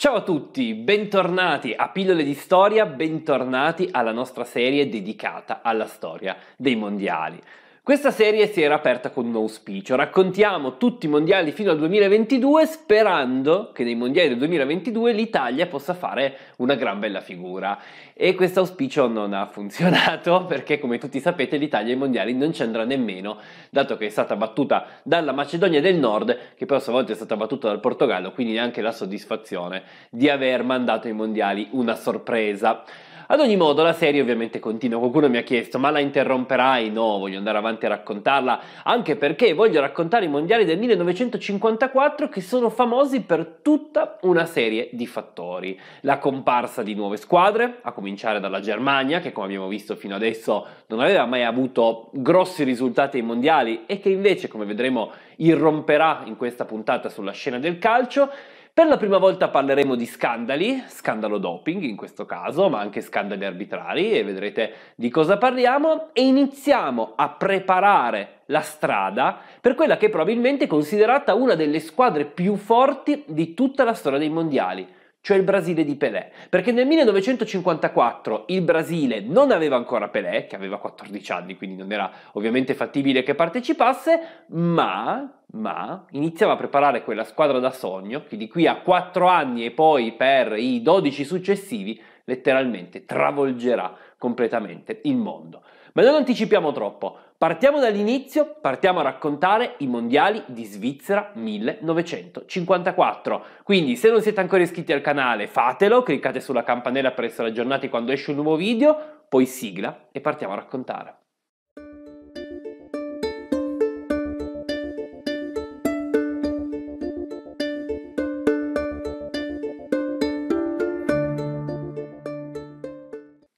Ciao a tutti, bentornati a Pillole di Storia, bentornati alla nostra serie dedicata alla storia dei mondiali. Questa serie si era aperta con un auspicio. Raccontiamo tutti i mondiali fino al 2022 sperando che nei mondiali del 2022 l'Italia possa fare una gran bella figura. E questo auspicio non ha funzionato perché come tutti sapete l'Italia ai mondiali non ci andrà nemmeno, dato che è stata battuta dalla Macedonia del Nord, che però volta è stata battuta dal Portogallo, quindi neanche la soddisfazione di aver mandato ai mondiali una sorpresa. Ad ogni modo, la serie ovviamente continua. Qualcuno mi ha chiesto, ma la interromperai? No, voglio andare avanti a raccontarla, anche perché voglio raccontare i mondiali del 1954 che sono famosi per tutta una serie di fattori. La comparsa di nuove squadre, a cominciare dalla Germania, che come abbiamo visto fino adesso non aveva mai avuto grossi risultati ai mondiali e che invece, come vedremo, irromperà in questa puntata sulla scena del calcio per la prima volta parleremo di scandali, scandalo doping in questo caso, ma anche scandali arbitrari e vedrete di cosa parliamo e iniziamo a preparare la strada per quella che è probabilmente considerata una delle squadre più forti di tutta la storia dei mondiali, cioè il Brasile di Pelé, perché nel 1954 il Brasile non aveva ancora Pelé, che aveva 14 anni, quindi non era ovviamente fattibile che partecipasse, ma, ma iniziava a preparare quella squadra da sogno, che di qui a 4 anni e poi per i 12 successivi letteralmente travolgerà completamente il mondo. Ma non anticipiamo troppo, Partiamo dall'inizio, partiamo a raccontare i mondiali di Svizzera 1954. Quindi se non siete ancora iscritti al canale fatelo, cliccate sulla campanella per essere aggiornati quando esce un nuovo video, poi sigla e partiamo a raccontare.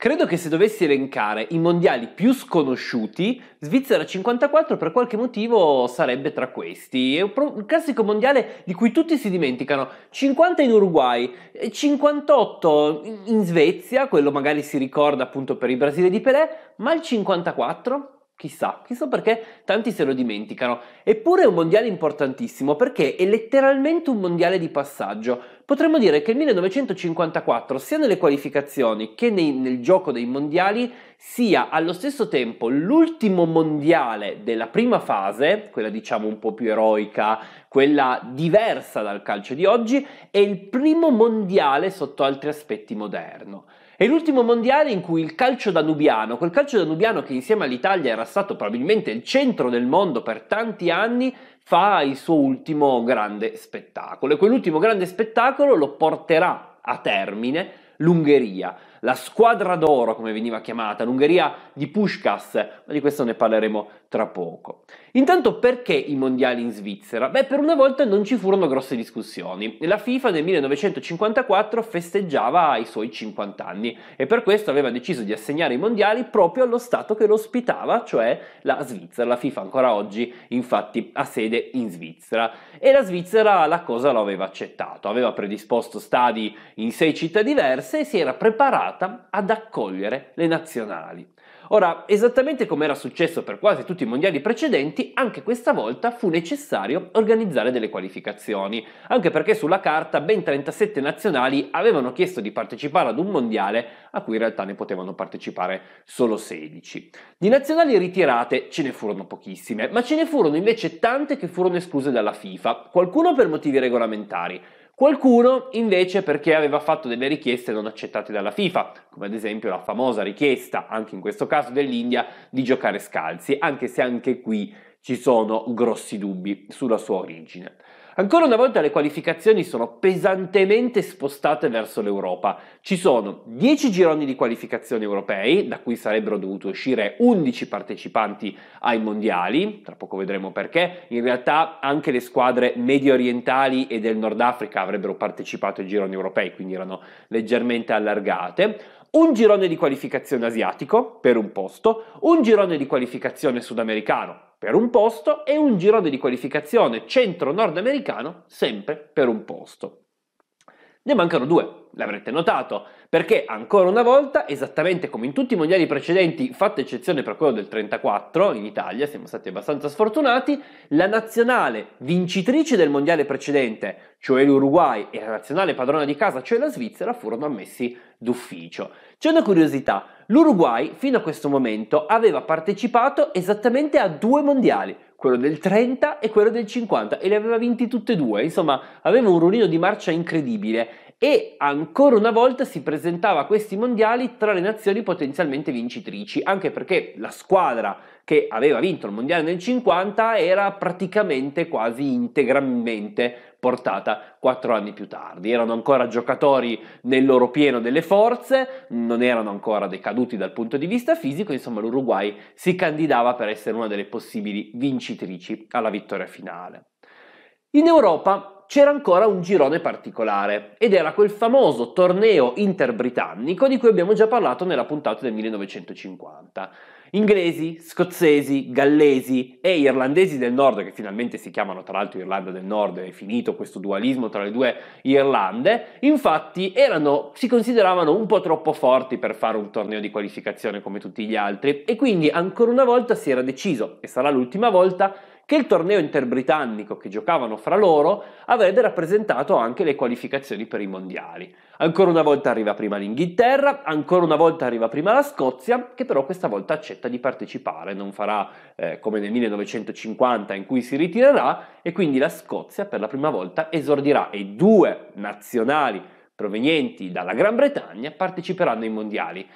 Credo che se dovessi elencare i mondiali più sconosciuti, Svizzera 54 per qualche motivo sarebbe tra questi. È un classico mondiale di cui tutti si dimenticano. 50 in Uruguay, 58 eh, in Svezia, quello magari si ricorda appunto per il Brasile di Pelé, ma il 54 Chissà, chissà perché tanti se lo dimenticano. Eppure è un mondiale importantissimo perché è letteralmente un mondiale di passaggio potremmo dire che il 1954, sia nelle qualificazioni che nei, nel gioco dei mondiali, sia allo stesso tempo l'ultimo mondiale della prima fase, quella diciamo un po' più eroica, quella diversa dal calcio di oggi, e il primo mondiale sotto altri aspetti moderno. È l'ultimo mondiale in cui il calcio danubiano, quel calcio danubiano che insieme all'Italia era stato probabilmente il centro del mondo per tanti anni, fa il suo ultimo grande spettacolo. E quell'ultimo grande spettacolo lo porterà a termine l'Ungheria, la squadra d'oro come veniva chiamata, l'Ungheria di Puskas, ma di questo ne parleremo più tra poco. Intanto perché i mondiali in Svizzera? Beh, per una volta non ci furono grosse discussioni. La FIFA nel 1954 festeggiava i suoi 50 anni e per questo aveva deciso di assegnare i mondiali proprio allo Stato che lo ospitava, cioè la Svizzera. La FIFA ancora oggi infatti ha sede in Svizzera e la Svizzera la cosa lo aveva accettato, aveva predisposto stadi in sei città diverse e si era preparata ad accogliere le nazionali. Ora, esattamente come era successo per quasi tutti i mondiali precedenti, anche questa volta fu necessario organizzare delle qualificazioni, anche perché sulla carta ben 37 nazionali avevano chiesto di partecipare ad un mondiale a cui in realtà ne potevano partecipare solo 16. Di nazionali ritirate ce ne furono pochissime, ma ce ne furono invece tante che furono escluse dalla FIFA, qualcuno per motivi regolamentari, Qualcuno invece perché aveva fatto delle richieste non accettate dalla FIFA, come ad esempio la famosa richiesta, anche in questo caso dell'India, di giocare scalzi, anche se anche qui ci sono grossi dubbi sulla sua origine. Ancora una volta le qualificazioni sono pesantemente spostate verso l'Europa. Ci sono 10 gironi di qualificazioni europei, da cui sarebbero dovuti uscire 11 partecipanti ai mondiali, tra poco vedremo perché. In realtà anche le squadre medio orientali e del Nord Africa avrebbero partecipato ai gironi europei, quindi erano leggermente allargate un girone di qualificazione asiatico per un posto, un girone di qualificazione sudamericano per un posto e un girone di qualificazione centro-nordamericano sempre per un posto. Ne mancano due, l'avrete notato, perché ancora una volta, esattamente come in tutti i mondiali precedenti, fatta eccezione per quello del 34 in Italia, siamo stati abbastanza sfortunati, la nazionale vincitrice del mondiale precedente, cioè l'Uruguay, e la nazionale padrona di casa, cioè la Svizzera, furono ammessi d'ufficio. C'è una curiosità, L'Uruguay fino a questo momento aveva partecipato esattamente a due mondiali, quello del 30 e quello del 50 e li aveva vinti tutti e due, insomma aveva un ruolino di marcia incredibile e ancora una volta si presentava a questi mondiali tra le nazioni potenzialmente vincitrici, anche perché la squadra che aveva vinto il mondiale nel 50 era praticamente quasi integralmente portata quattro anni più tardi. Erano ancora giocatori nel loro pieno delle forze, non erano ancora decaduti dal punto di vista fisico, insomma l'Uruguay si candidava per essere una delle possibili vincitrici alla vittoria finale. In Europa c'era ancora un girone particolare ed era quel famoso torneo interbritannico di cui abbiamo già parlato nella puntata del 1950. Inglesi, scozzesi, gallesi e irlandesi del nord, che finalmente si chiamano tra l'altro Irlanda del Nord, è finito questo dualismo tra le due Irlande, infatti erano, si consideravano un po' troppo forti per fare un torneo di qualificazione come tutti gli altri e quindi ancora una volta si era deciso, e sarà l'ultima volta, che il torneo interbritannico che giocavano fra loro avrebbe rappresentato anche le qualificazioni per i mondiali. Ancora una volta arriva prima l'Inghilterra, ancora una volta arriva prima la Scozia, che però questa volta accetta di partecipare, non farà eh, come nel 1950 in cui si ritirerà e quindi la Scozia per la prima volta esordirà e due nazionali provenienti dalla Gran Bretagna parteciperanno ai mondiali.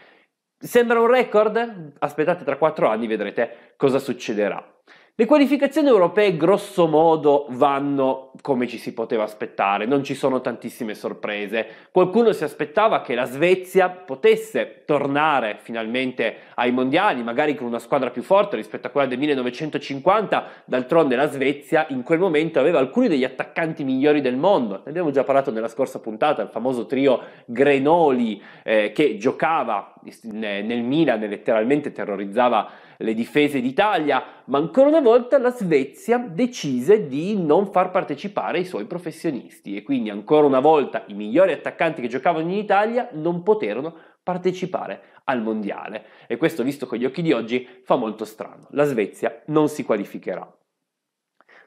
Sembra un record? Aspettate tra quattro anni, vedrete cosa succederà. Le qualificazioni europee grosso modo vanno come ci si poteva aspettare, non ci sono tantissime sorprese. Qualcuno si aspettava che la Svezia potesse tornare finalmente ai mondiali, magari con una squadra più forte rispetto a quella del 1950, d'altronde la Svezia in quel momento aveva alcuni degli attaccanti migliori del mondo. Ne abbiamo già parlato nella scorsa puntata, il famoso trio Grenoli eh, che giocava nel Milan letteralmente terrorizzava le difese d'Italia, ma ancora una volta la Svezia decise di non far partecipare i suoi professionisti e quindi ancora una volta i migliori attaccanti che giocavano in Italia non poterono partecipare al mondiale e questo visto con gli occhi di oggi fa molto strano. La Svezia non si qualificherà.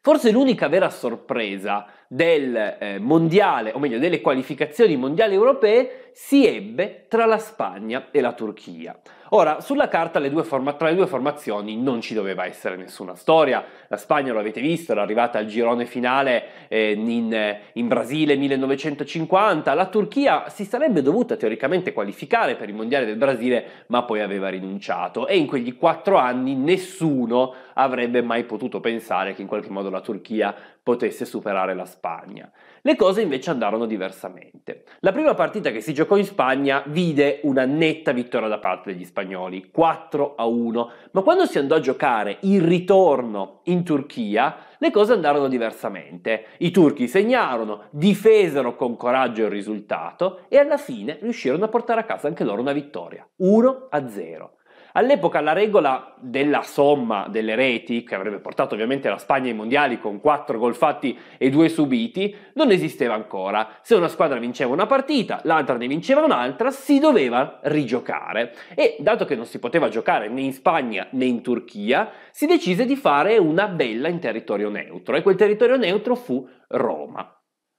Forse l'unica vera sorpresa del eh, mondiale, o meglio delle qualificazioni mondiali europee, si ebbe tra la Spagna e la Turchia. Ora, sulla carta le forma- tra le due formazioni non ci doveva essere nessuna storia. La Spagna, lo avete visto, era arrivata al girone finale eh, in, eh, in Brasile 1950. La Turchia si sarebbe dovuta teoricamente qualificare per il Mondiale del Brasile, ma poi aveva rinunciato. E in quegli quattro anni nessuno avrebbe mai potuto pensare che in qualche modo la Turchia potesse superare la Spagna. Le cose invece andarono diversamente. La prima partita che si giocò in Spagna vide una netta vittoria da parte degli spagnoli, 4 a 1, ma quando si andò a giocare il ritorno in Turchia, le cose andarono diversamente. I turchi segnarono, difesero con coraggio il risultato e alla fine riuscirono a portare a casa anche loro una vittoria, 1 a 0. All'epoca la regola della somma delle reti, che avrebbe portato ovviamente la Spagna ai mondiali con 4 gol fatti e 2 subiti, non esisteva ancora. Se una squadra vinceva una partita, l'altra ne vinceva un'altra, si doveva rigiocare. E dato che non si poteva giocare né in Spagna né in Turchia, si decise di fare una bella in territorio neutro e quel territorio neutro fu Roma.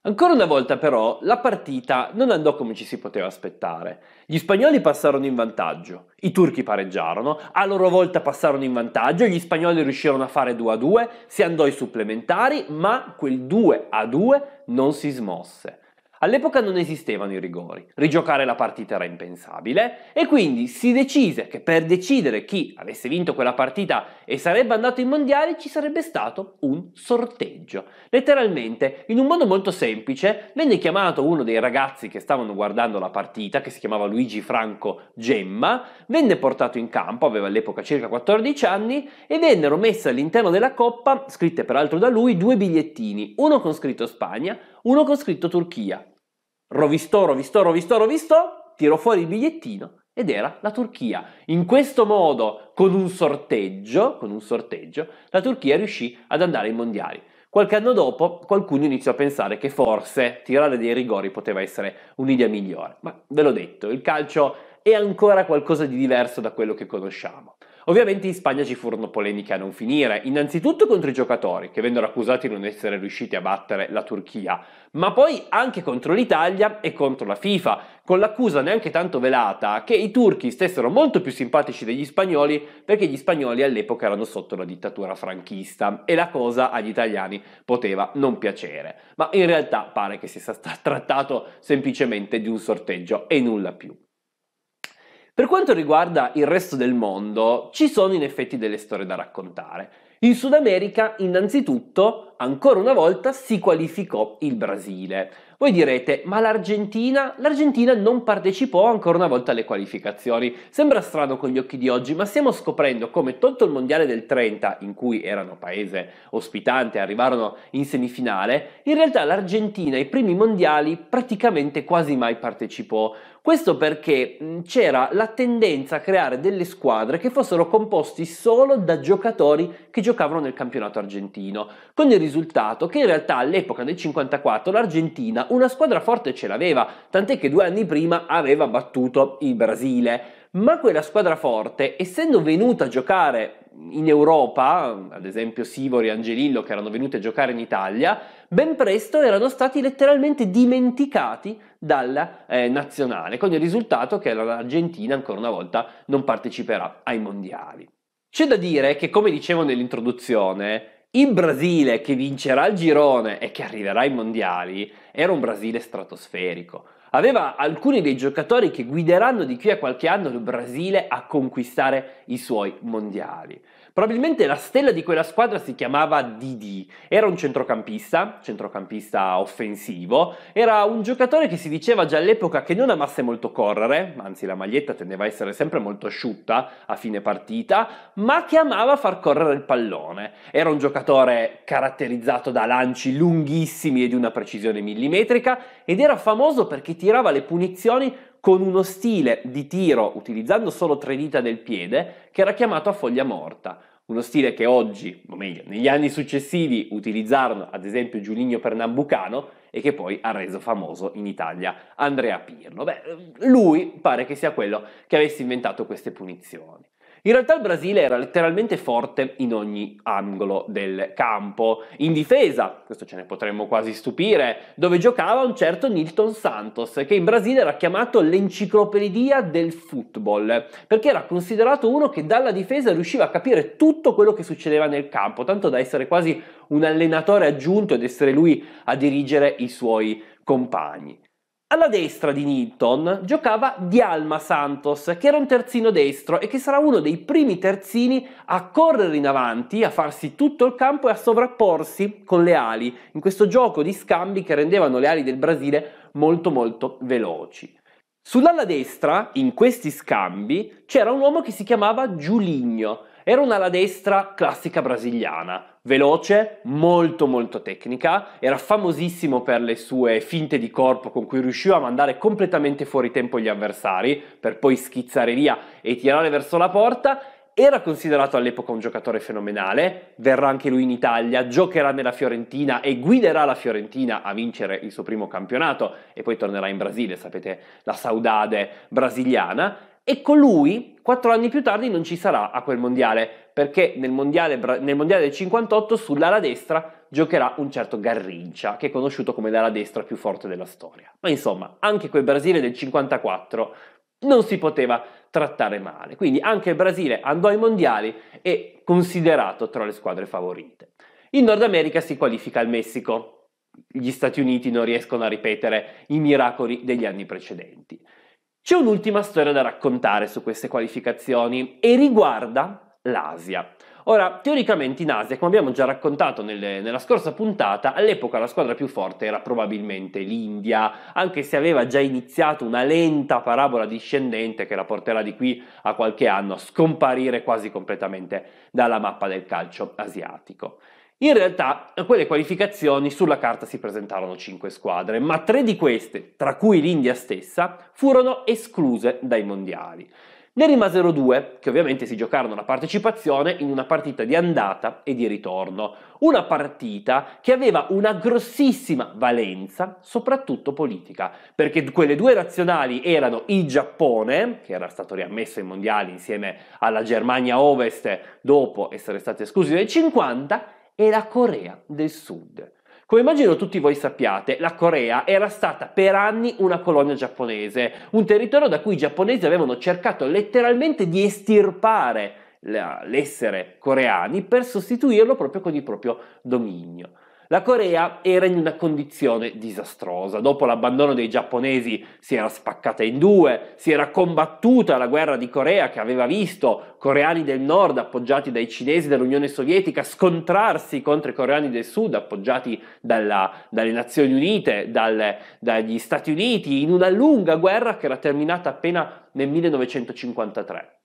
Ancora una volta però la partita non andò come ci si poteva aspettare. Gli spagnoli passarono in vantaggio, i turchi pareggiarono, a loro volta passarono in vantaggio, gli spagnoli riuscirono a fare 2 a 2, si andò ai supplementari, ma quel 2 a 2 non si smosse. All'epoca non esistevano i rigori, rigiocare la partita era impensabile e quindi si decise che per decidere chi avesse vinto quella partita e sarebbe andato in mondiale ci sarebbe stato un sorteggio. Letteralmente, in un modo molto semplice, venne chiamato uno dei ragazzi che stavano guardando la partita, che si chiamava Luigi Franco Gemma, venne portato in campo, aveva all'epoca circa 14 anni, e vennero messe all'interno della coppa, scritte peraltro da lui, due bigliettini, uno con scritto Spagna, uno con scritto Turchia. Rovistò, rovistò, rovistò, rovistò, tirò fuori il bigliettino ed era la Turchia. In questo modo, con un sorteggio, con un sorteggio la Turchia riuscì ad andare ai mondiali. Qualche anno dopo qualcuno iniziò a pensare che forse tirare dei rigori poteva essere un'idea migliore, ma ve l'ho detto, il calcio è ancora qualcosa di diverso da quello che conosciamo. Ovviamente in Spagna ci furono polemiche a non finire, innanzitutto contro i giocatori, che vennero accusati di non essere riusciti a battere la Turchia, ma poi anche contro l'Italia e contro la FIFA, con l'accusa neanche tanto velata che i turchi stessero molto più simpatici degli spagnoli perché gli spagnoli all'epoca erano sotto la dittatura franchista e la cosa agli italiani poteva non piacere. Ma in realtà pare che si sia trattato semplicemente di un sorteggio e nulla più. Per quanto riguarda il resto del mondo, ci sono in effetti delle storie da raccontare. In Sud America, innanzitutto, ancora una volta si qualificò il Brasile. Voi direte, ma l'Argentina? L'Argentina non partecipò ancora una volta alle qualificazioni. Sembra strano con gli occhi di oggi, ma stiamo scoprendo come tolto il Mondiale del 30, in cui erano paese ospitante, arrivarono in semifinale, in realtà l'Argentina ai primi mondiali praticamente quasi mai partecipò. Questo perché c'era la tendenza a creare delle squadre che fossero composti solo da giocatori che giocavano nel campionato argentino, con il risultato che in realtà all'epoca del 54 l'Argentina una squadra forte ce l'aveva, tant'è che due anni prima aveva battuto il Brasile ma quella squadra forte, essendo venuta a giocare in Europa, ad esempio Sivori e Angelillo che erano venuti a giocare in Italia, ben presto erano stati letteralmente dimenticati dalla eh, nazionale, con il risultato che l'Argentina ancora una volta non parteciperà ai mondiali. C'è da dire che, come dicevo nell'introduzione, il Brasile che vincerà il girone e che arriverà ai mondiali era un Brasile stratosferico aveva alcuni dei giocatori che guideranno di qui a qualche anno il Brasile a conquistare i suoi mondiali. Probabilmente la stella di quella squadra si chiamava Didi, era un centrocampista, centrocampista offensivo, era un giocatore che si diceva già all'epoca che non amasse molto correre, anzi la maglietta tendeva a essere sempre molto asciutta a fine partita, ma che amava far correre il pallone. Era un giocatore caratterizzato da lanci lunghissimi e di una precisione millimetrica ed era famoso perché tirava le punizioni con uno stile di tiro utilizzando solo tre dita del piede che era chiamato a foglia morta. Uno stile che oggi, o meglio, negli anni successivi utilizzarono ad esempio Giuligno Pernambucano e che poi ha reso famoso in Italia Andrea Pirlo. Beh, lui pare che sia quello che avesse inventato queste punizioni. In realtà il Brasile era letteralmente forte in ogni angolo del campo. In difesa, questo ce ne potremmo quasi stupire, dove giocava un certo Nilton Santos, che in Brasile era chiamato l'enciclopedia del football, perché era considerato uno che dalla difesa riusciva a capire tutto quello che succedeva nel campo, tanto da essere quasi un allenatore aggiunto ed essere lui a dirigere i suoi compagni. Alla destra di Newton giocava Dialma Santos, che era un terzino destro e che sarà uno dei primi terzini a correre in avanti, a farsi tutto il campo e a sovrapporsi con le ali, in questo gioco di scambi che rendevano le ali del Brasile molto molto veloci. Sull'ala destra, in questi scambi, c'era un uomo che si chiamava Giuligno, era un'ala destra classica brasiliana, veloce, molto molto tecnica, era famosissimo per le sue finte di corpo con cui riusciva a mandare completamente fuori tempo gli avversari, per poi schizzare via e tirare verso la porta, era considerato all'epoca un giocatore fenomenale, verrà anche lui in Italia, giocherà nella Fiorentina e guiderà la Fiorentina a vincere il suo primo campionato e poi tornerà in Brasile, sapete la saudade brasiliana e colui quattro anni più tardi non ci sarà a quel mondiale perché nel mondiale, nel mondiale del 58 sull'ala destra giocherà un certo Garrincia che è conosciuto come l'ala destra più forte della storia. Ma insomma, anche quel Brasile del 54 non si poteva trattare male, quindi anche il Brasile andò ai mondiali e considerato tra le squadre favorite. In Nord America si qualifica il Messico, gli Stati Uniti non riescono a ripetere i miracoli degli anni precedenti. C'è un'ultima storia da raccontare su queste qualificazioni e riguarda l'Asia. Ora, teoricamente in Asia, come abbiamo già raccontato nelle, nella scorsa puntata, all'epoca la squadra più forte era probabilmente l'India, anche se aveva già iniziato una lenta parabola discendente che la porterà di qui a qualche anno a scomparire quasi completamente dalla mappa del calcio asiatico. In realtà a eh, quelle qualificazioni sulla carta si presentarono 5 squadre, ma tre di queste, tra cui l'India stessa, furono escluse dai mondiali. Ne rimasero due, che ovviamente si giocarono la partecipazione in una partita di andata e di ritorno, una partita che aveva una grossissima valenza, soprattutto politica, perché quelle due nazionali erano il Giappone, che era stato riammesso ai mondiali insieme alla Germania Ovest dopo essere stati esclusi nel 50, e la Corea del Sud. Come immagino tutti voi sappiate, la Corea era stata per anni una colonia giapponese, un territorio da cui i giapponesi avevano cercato letteralmente di estirpare l'essere coreani per sostituirlo proprio con il proprio dominio. La Corea era in una condizione disastrosa. Dopo l'abbandono dei giapponesi si era spaccata in due, si era combattuta la guerra di Corea che aveva visto coreani del nord appoggiati dai cinesi dell'Unione Sovietica scontrarsi contro i coreani del sud appoggiati dalla, dalle Nazioni Unite, dal, dagli Stati Uniti, in una lunga guerra che era terminata appena nel 1953.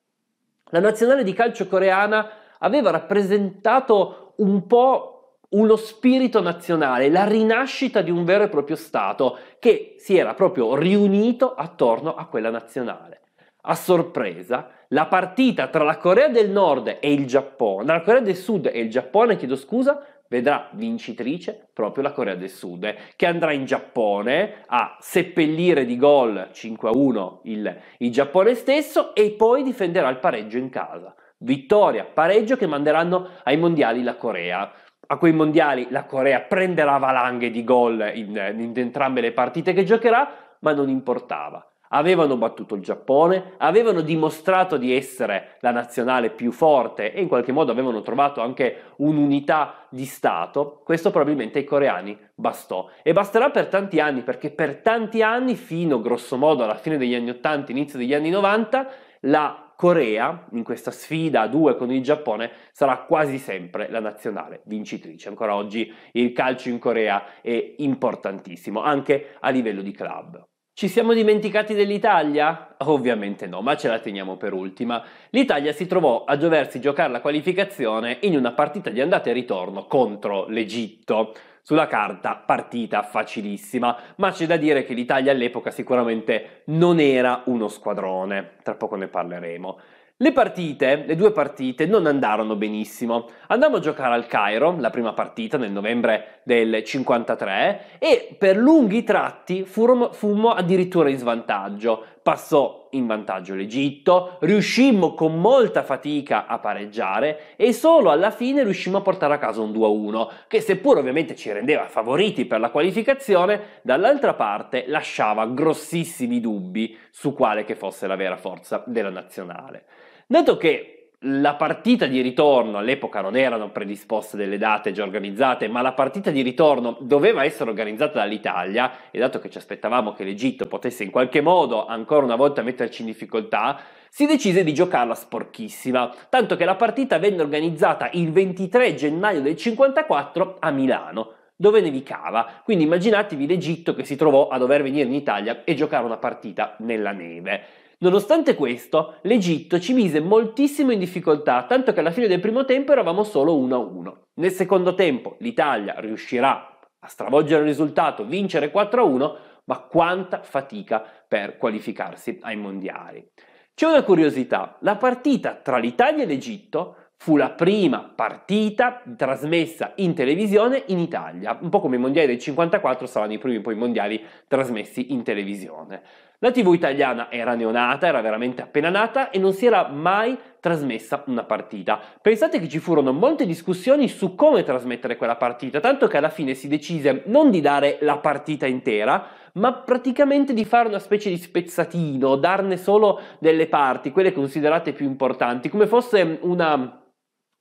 La nazionale di calcio coreana aveva rappresentato un po' uno spirito nazionale, la rinascita di un vero e proprio Stato che si era proprio riunito attorno a quella nazionale. A sorpresa, la partita tra la Corea del Nord e il Giappone, la Corea del Sud e il Giappone, chiedo scusa, vedrà vincitrice proprio la Corea del Sud, che andrà in Giappone a seppellire di gol 5-1 il, il Giappone stesso e poi difenderà il pareggio in casa vittoria, pareggio che manderanno ai mondiali la Corea a quei mondiali la Corea prenderà valanghe di gol in, in entrambe le partite che giocherà, ma non importava avevano battuto il Giappone, avevano dimostrato di essere la nazionale più forte e in qualche modo avevano trovato anche un'unità di Stato, questo probabilmente ai coreani bastò. E basterà per tanti anni, perché per tanti anni, fino grossomodo alla fine degli anni 80, inizio degli anni 90, la Corea, in questa sfida a due con il Giappone, sarà quasi sempre la nazionale vincitrice. Ancora oggi il calcio in Corea è importantissimo, anche a livello di club. Ci siamo dimenticati dell'Italia? Ovviamente no, ma ce la teniamo per ultima. L'Italia si trovò a doversi giocare la qualificazione in una partita di andata e ritorno contro l'Egitto. Sulla carta partita facilissima, ma c'è da dire che l'Italia all'epoca sicuramente non era uno squadrone, tra poco ne parleremo. Le partite, le due partite, non andarono benissimo. Andammo a giocare al Cairo, la prima partita nel novembre del 53, e per lunghi tratti fummo, fummo addirittura in svantaggio passò in vantaggio l'Egitto, riuscimmo con molta fatica a pareggiare e solo alla fine riuscimmo a portare a casa un 2-1, che seppur ovviamente ci rendeva favoriti per la qualificazione, dall'altra parte lasciava grossissimi dubbi su quale che fosse la vera forza della nazionale. Dato che la partita di ritorno, all'epoca non erano predisposte delle date già organizzate, ma la partita di ritorno doveva essere organizzata dall'Italia e dato che ci aspettavamo che l'Egitto potesse in qualche modo ancora una volta metterci in difficoltà, si decise di giocarla sporchissima, tanto che la partita venne organizzata il 23 gennaio del 54 a Milano dove nevicava. Quindi immaginatevi l'Egitto che si trovò a dover venire in Italia e giocare una partita nella neve. Nonostante questo, l'Egitto ci mise moltissimo in difficoltà, tanto che alla fine del primo tempo eravamo solo 1-1. Nel secondo tempo l'Italia riuscirà a stravolgere il risultato, vincere 4-1, ma quanta fatica per qualificarsi ai mondiali. C'è una curiosità, la partita tra l'Italia e l'Egitto fu la prima partita trasmessa in televisione in Italia, un po' come i mondiali del 54 saranno i primi poi mondiali trasmessi in televisione. La TV italiana era neonata, era veramente appena nata e non si era mai trasmessa una partita. Pensate che ci furono molte discussioni su come trasmettere quella partita, tanto che alla fine si decise non di dare la partita intera, ma praticamente di fare una specie di spezzatino, darne solo delle parti, quelle considerate più importanti, come fosse una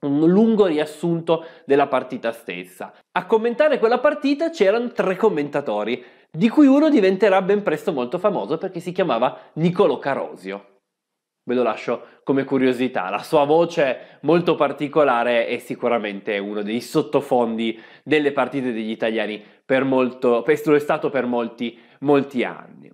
un lungo riassunto della partita stessa. A commentare quella partita c'erano tre commentatori, di cui uno diventerà ben presto molto famoso perché si chiamava Niccolò Carosio. Ve lo lascio come curiosità, la sua voce molto particolare è sicuramente uno dei sottofondi delle partite degli italiani, per molto, questo lo è stato per molti, molti anni.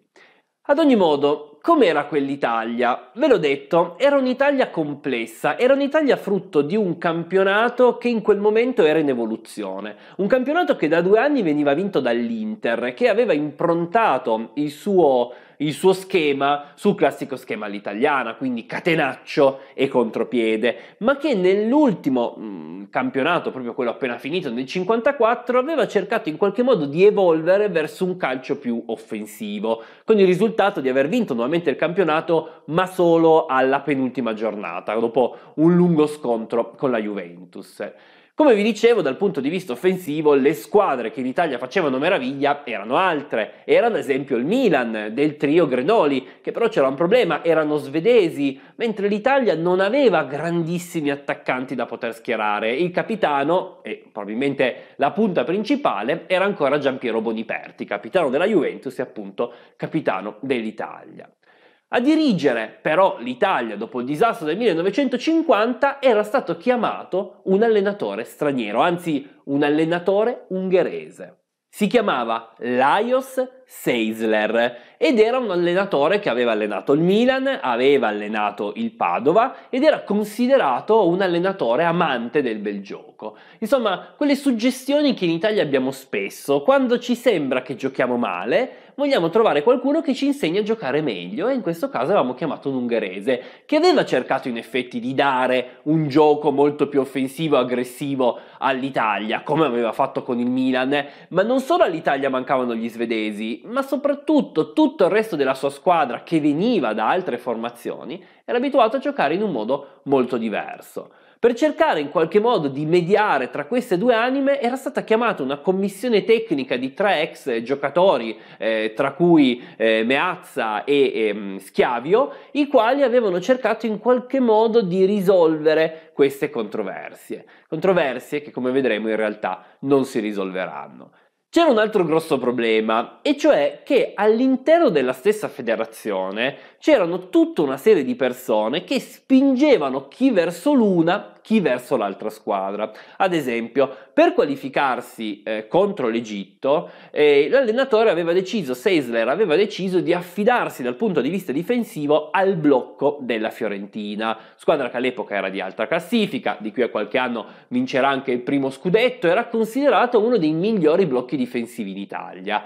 Ad ogni modo, com'era quell'Italia? Ve l'ho detto, era un'Italia complessa, era un'Italia frutto di un campionato che in quel momento era in evoluzione, un campionato che da due anni veniva vinto dall'Inter, che aveva improntato il suo il suo schema sul classico schema all'italiana, quindi catenaccio e contropiede, ma che nell'ultimo mh, mm, campionato, proprio quello appena finito nel 54, aveva cercato in qualche modo di evolvere verso un calcio più offensivo, con il risultato di aver vinto nuovamente il campionato, ma solo alla penultima giornata, dopo un lungo scontro con la Juventus. Come vi dicevo, dal punto di vista offensivo, le squadre che in Italia facevano meraviglia erano altre. Era ad esempio il Milan del trio Grenoli, che però c'era un problema, erano svedesi, mentre l'Italia non aveva grandissimi attaccanti da poter schierare. Il capitano, e probabilmente la punta principale, era ancora Giampiero Boniperti, capitano della Juventus e appunto capitano dell'Italia. A dirigere però l'Italia dopo il disastro del 1950 era stato chiamato un allenatore straniero, anzi un allenatore ungherese. Si chiamava Lajos Seisler ed era un allenatore che aveva allenato il Milan, aveva allenato il Padova ed era considerato un allenatore amante del bel gioco. Insomma, quelle suggestioni che in Italia abbiamo spesso, quando ci sembra che giochiamo male, vogliamo trovare qualcuno che ci insegni a giocare meglio e in questo caso avevamo chiamato un ungherese che aveva cercato in effetti di dare un gioco molto più offensivo e aggressivo all'Italia, come aveva fatto con il Milan, ma non solo all'Italia mancavano gli svedesi, ma soprattutto tutto il resto della sua squadra che veniva da altre formazioni era abituato a giocare in un modo molto diverso. Per cercare in qualche modo di mediare tra queste due anime era stata chiamata una commissione tecnica di tre ex giocatori, eh, tra cui eh, Meazza e eh, Schiavio, i quali avevano cercato in qualche modo di risolvere queste controversie. Controversie che come vedremo in realtà non si risolveranno. C'era un altro grosso problema, e cioè che all'interno della stessa federazione c'erano tutta una serie di persone che spingevano chi verso l'una chi verso l'altra squadra. Ad esempio, per qualificarsi eh, contro l'Egitto, eh, l'allenatore aveva deciso, Seisler aveva deciso di affidarsi dal punto di vista difensivo al blocco della Fiorentina, squadra che all'epoca era di alta classifica, di qui a qualche anno vincerà anche il primo scudetto, era considerato uno dei migliori blocchi difensivi in Italia.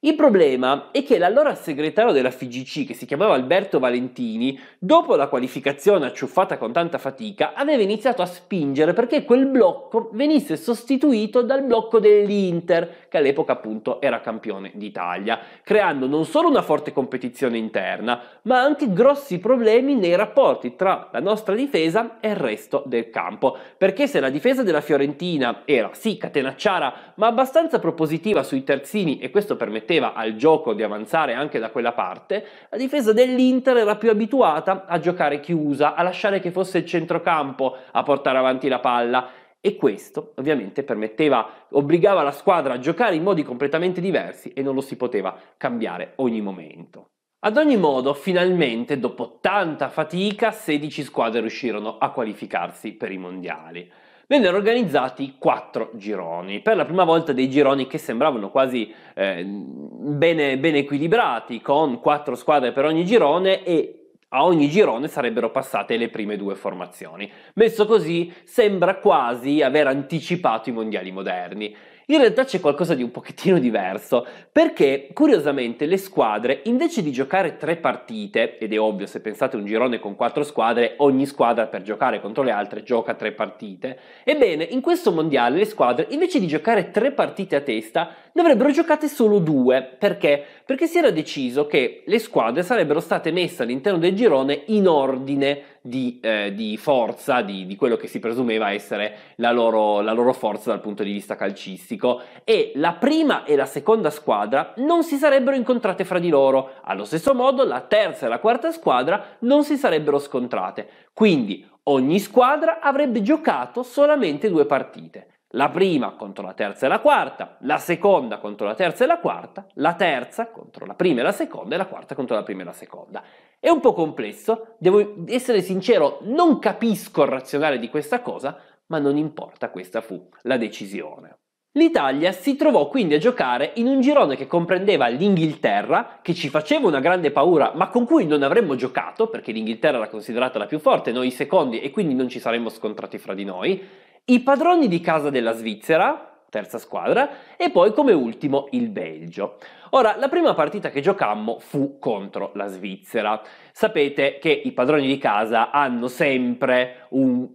Il problema è che l'allora segretario della FIGC, che si chiamava Alberto Valentini, dopo la qualificazione acciuffata con tanta fatica, aveva iniziato a spingere perché quel blocco venisse sostituito dal blocco dell'Inter, che all'epoca appunto era campione d'Italia, creando non solo una forte competizione interna, ma anche grossi problemi nei rapporti tra la nostra difesa e il resto del campo. Perché se la difesa della Fiorentina era sì catenacciara, ma abbastanza propositiva sui terzini, e questo permetteva permetteva al gioco di avanzare anche da quella parte, la difesa dell'Inter era più abituata a giocare chiusa, a lasciare che fosse il centrocampo a portare avanti la palla e questo ovviamente permetteva, obbligava la squadra a giocare in modi completamente diversi e non lo si poteva cambiare ogni momento. Ad ogni modo, finalmente, dopo tanta fatica, 16 squadre riuscirono a qualificarsi per i mondiali vennero organizzati quattro gironi. Per la prima volta dei gironi che sembravano quasi eh, bene, ben equilibrati, con quattro squadre per ogni girone e a ogni girone sarebbero passate le prime due formazioni. Messo così, sembra quasi aver anticipato i mondiali moderni. In realtà c'è qualcosa di un pochettino diverso, perché curiosamente le squadre, invece di giocare tre partite, ed è ovvio se pensate un girone con quattro squadre, ogni squadra per giocare contro le altre gioca tre partite, ebbene in questo mondiale le squadre, invece di giocare tre partite a testa, ne avrebbero giocate solo due. Perché? Perché si era deciso che le squadre sarebbero state messe all'interno del girone in ordine di, eh, di forza, di, di, quello che si presumeva essere la loro, la loro forza dal punto di vista calcistico e la prima e la seconda squadra non si sarebbero incontrate fra di loro, allo stesso modo la terza e la quarta squadra non si sarebbero scontrate, quindi ogni squadra avrebbe giocato solamente due partite la prima contro la terza e la quarta, la seconda contro la terza e la quarta, la terza contro la prima e la seconda e la quarta contro la prima e la seconda. È un po' complesso, devo essere sincero, non capisco il razionale di questa cosa, ma non importa, questa fu la decisione. L'Italia si trovò quindi a giocare in un girone che comprendeva l'Inghilterra, che ci faceva una grande paura, ma con cui non avremmo giocato, perché l'Inghilterra era considerata la più forte, noi i secondi, e quindi non ci saremmo scontrati fra di noi, i padroni di casa della Svizzera, terza squadra, e poi come ultimo il Belgio. Ora, la prima partita che giocammo fu contro la Svizzera. Sapete che i padroni di casa hanno sempre un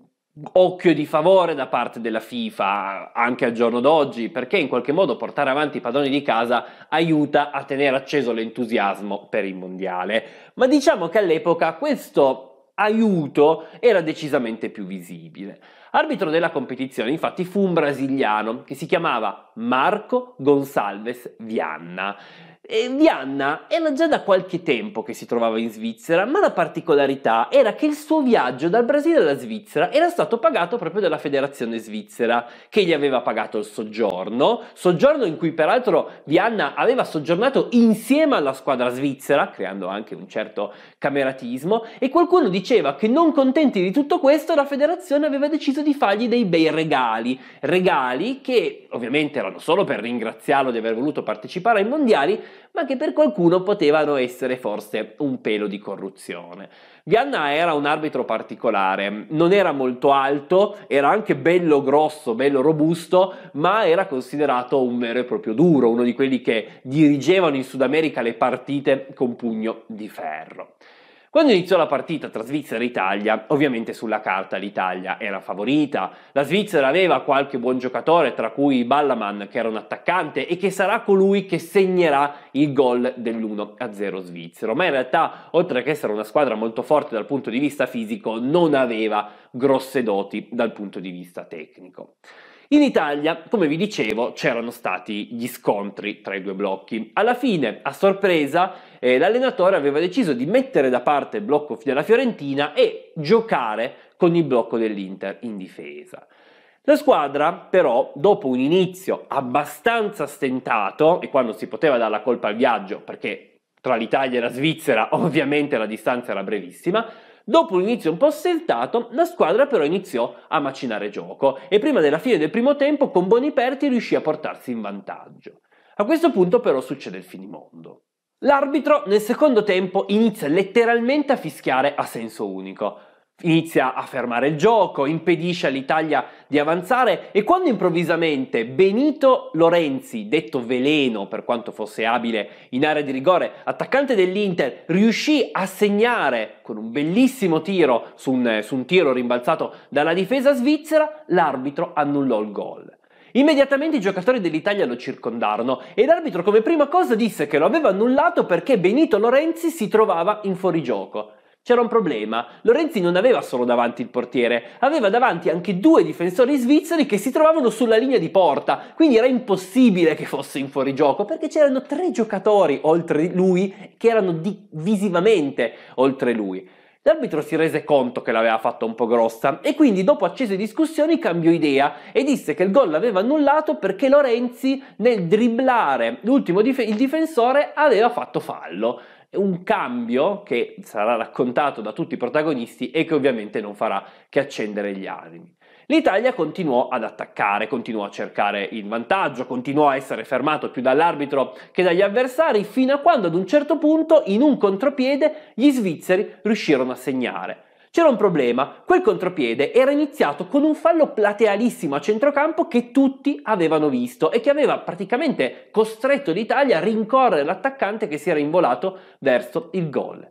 occhio di favore da parte della FIFA anche al giorno d'oggi perché in qualche modo portare avanti i padroni di casa aiuta a tenere acceso l'entusiasmo per il mondiale ma diciamo che all'epoca questo aiuto era decisamente più visibile Arbitro della competizione infatti fu un brasiliano che si chiamava Marco Gonçalves Vianna. Vianna eh, era già da qualche tempo che si trovava in Svizzera, ma la particolarità era che il suo viaggio dal Brasile alla Svizzera era stato pagato proprio dalla Federazione Svizzera, che gli aveva pagato il soggiorno, soggiorno in cui peraltro Vianna aveva soggiornato insieme alla squadra svizzera, creando anche un certo cameratismo, e qualcuno diceva che non contenti di tutto questo la federazione aveva deciso di fargli dei bei regali, regali che ovviamente erano solo per ringraziarlo di aver voluto partecipare ai mondiali, ma che per qualcuno potevano essere forse un pelo di corruzione. Vianna era un arbitro particolare, non era molto alto, era anche bello grosso, bello robusto, ma era considerato un vero e proprio duro, uno di quelli che dirigevano in Sud America le partite con pugno di ferro. Quando iniziò la partita tra Svizzera e Italia, ovviamente sulla carta l'Italia era favorita. La Svizzera aveva qualche buon giocatore, tra cui Ballaman, che era un attaccante e che sarà colui che segnerà il gol dell'1-0 svizzero. Ma in realtà, oltre che essere una squadra molto forte dal punto di vista fisico, non aveva grosse doti dal punto di vista tecnico. In Italia, come vi dicevo, c'erano stati gli scontri tra i due blocchi. Alla fine, a sorpresa, eh, l'allenatore aveva deciso di mettere da parte il blocco della Fiorentina e giocare con il blocco dell'Inter in difesa. La squadra però, dopo un inizio abbastanza stentato, e quando si poteva dare la colpa al viaggio, perché tra l'Italia e la Svizzera ovviamente la distanza era brevissima, Dopo un inizio un po' steltato, la squadra però iniziò a macinare gioco e prima della fine del primo tempo con buoni perti, riuscì a portarsi in vantaggio. A questo punto però succede il finimondo. L'arbitro nel secondo tempo inizia letteralmente a fischiare a senso unico inizia a fermare il gioco, impedisce all'Italia di avanzare e quando improvvisamente Benito Lorenzi, detto veleno per quanto fosse abile in area di rigore, attaccante dell'Inter, riuscì a segnare con un bellissimo tiro su un, su un tiro rimbalzato dalla difesa svizzera, l'arbitro annullò il gol. Immediatamente i giocatori dell'Italia lo circondarono e l'arbitro come prima cosa disse che lo aveva annullato perché Benito Lorenzi si trovava in fuorigioco. C'era un problema, Lorenzi non aveva solo davanti il portiere, aveva davanti anche due difensori svizzeri che si trovavano sulla linea di porta, quindi era impossibile che fosse in fuorigioco perché c'erano tre giocatori oltre lui che erano di- visivamente oltre lui. L'arbitro si rese conto che l'aveva fatta un po' grossa e quindi dopo accese discussioni cambiò idea e disse che il gol l'aveva annullato perché Lorenzi nel dribblare l'ultimo dif- il difensore aveva fatto fallo un cambio che sarà raccontato da tutti i protagonisti e che ovviamente non farà che accendere gli animi. L'Italia continuò ad attaccare, continuò a cercare il vantaggio, continuò a essere fermato più dall'arbitro che dagli avversari, fino a quando ad un certo punto, in un contropiede, gli svizzeri riuscirono a segnare. C'era un problema, quel contropiede era iniziato con un fallo platealissimo a centrocampo che tutti avevano visto e che aveva praticamente costretto l'Italia a rincorrere l'attaccante che si era involato verso il gol.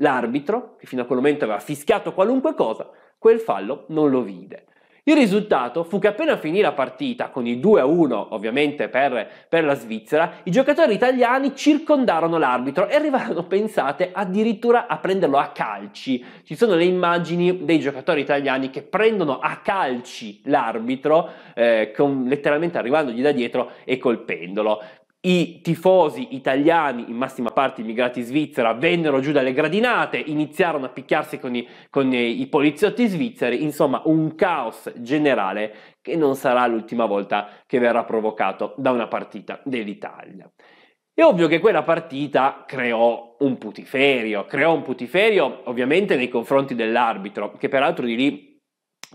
L'arbitro, che fino a quel momento aveva fischiato qualunque cosa, quel fallo non lo vide. Il risultato fu che appena finì la partita, con il 2-1 ovviamente per, per, la Svizzera, i giocatori italiani circondarono l'arbitro e arrivarono, pensate, addirittura a prenderlo a calci. Ci sono le immagini dei giocatori italiani che prendono a calci l'arbitro, eh, con, letteralmente arrivandogli da dietro e colpendolo i tifosi italiani, in massima parte immigrati in Svizzera, vennero giù dalle gradinate, iniziarono a picchiarsi con i, con i poliziotti svizzeri, insomma un caos generale che non sarà l'ultima volta che verrà provocato da una partita dell'Italia. È ovvio che quella partita creò un putiferio, creò un putiferio ovviamente nei confronti dell'arbitro, che peraltro di lì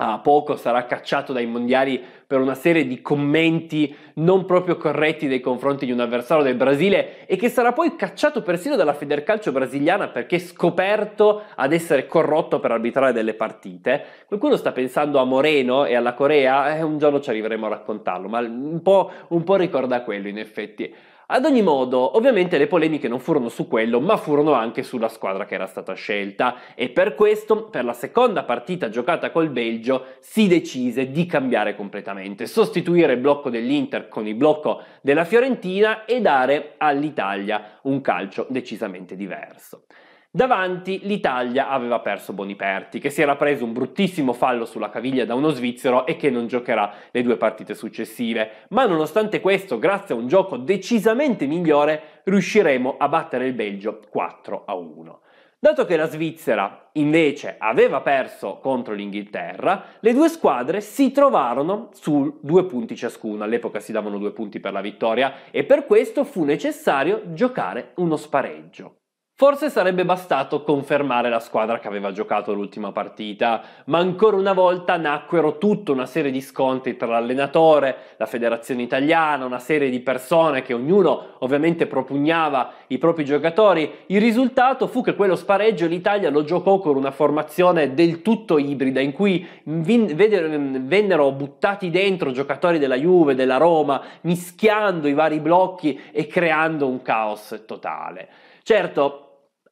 a poco sarà cacciato dai mondiali per una serie di commenti non proprio corretti nei confronti di un avversario del Brasile e che sarà poi cacciato persino dalla Federcalcio brasiliana perché scoperto ad essere corrotto per arbitrare delle partite. Qualcuno sta pensando a Moreno e alla Corea, eh, un giorno ci arriveremo a raccontarlo, ma un po', un po' ricorda quello in effetti. Ad ogni modo, ovviamente le polemiche non furono su quello, ma furono anche sulla squadra che era stata scelta e per questo, per la seconda partita giocata col Belgio, si decise di cambiare completamente, sostituire il blocco dell'Inter con il blocco della Fiorentina e dare all'Italia un calcio decisamente diverso. Davanti l'Italia aveva perso Boniperti, che si era preso un bruttissimo fallo sulla caviglia da uno svizzero e che non giocherà le due partite successive. Ma nonostante questo, grazie a un gioco decisamente migliore, riusciremo a battere il Belgio 4 a 1. Dato che la Svizzera invece aveva perso contro l'Inghilterra, le due squadre si trovarono su due punti ciascuna, all'epoca si davano due punti per la vittoria e per questo fu necessario giocare uno spareggio. Forse sarebbe bastato confermare la squadra che aveva giocato l'ultima partita, ma ancora una volta nacquero tutta una serie di scontri tra l'allenatore, la federazione italiana, una serie di persone che ognuno ovviamente propugnava i propri giocatori. Il risultato fu che quello spareggio l'Italia lo giocò con una formazione del tutto ibrida, in cui vennero buttati dentro giocatori della Juve, della Roma, mischiando i vari blocchi e creando un caos totale. Certo,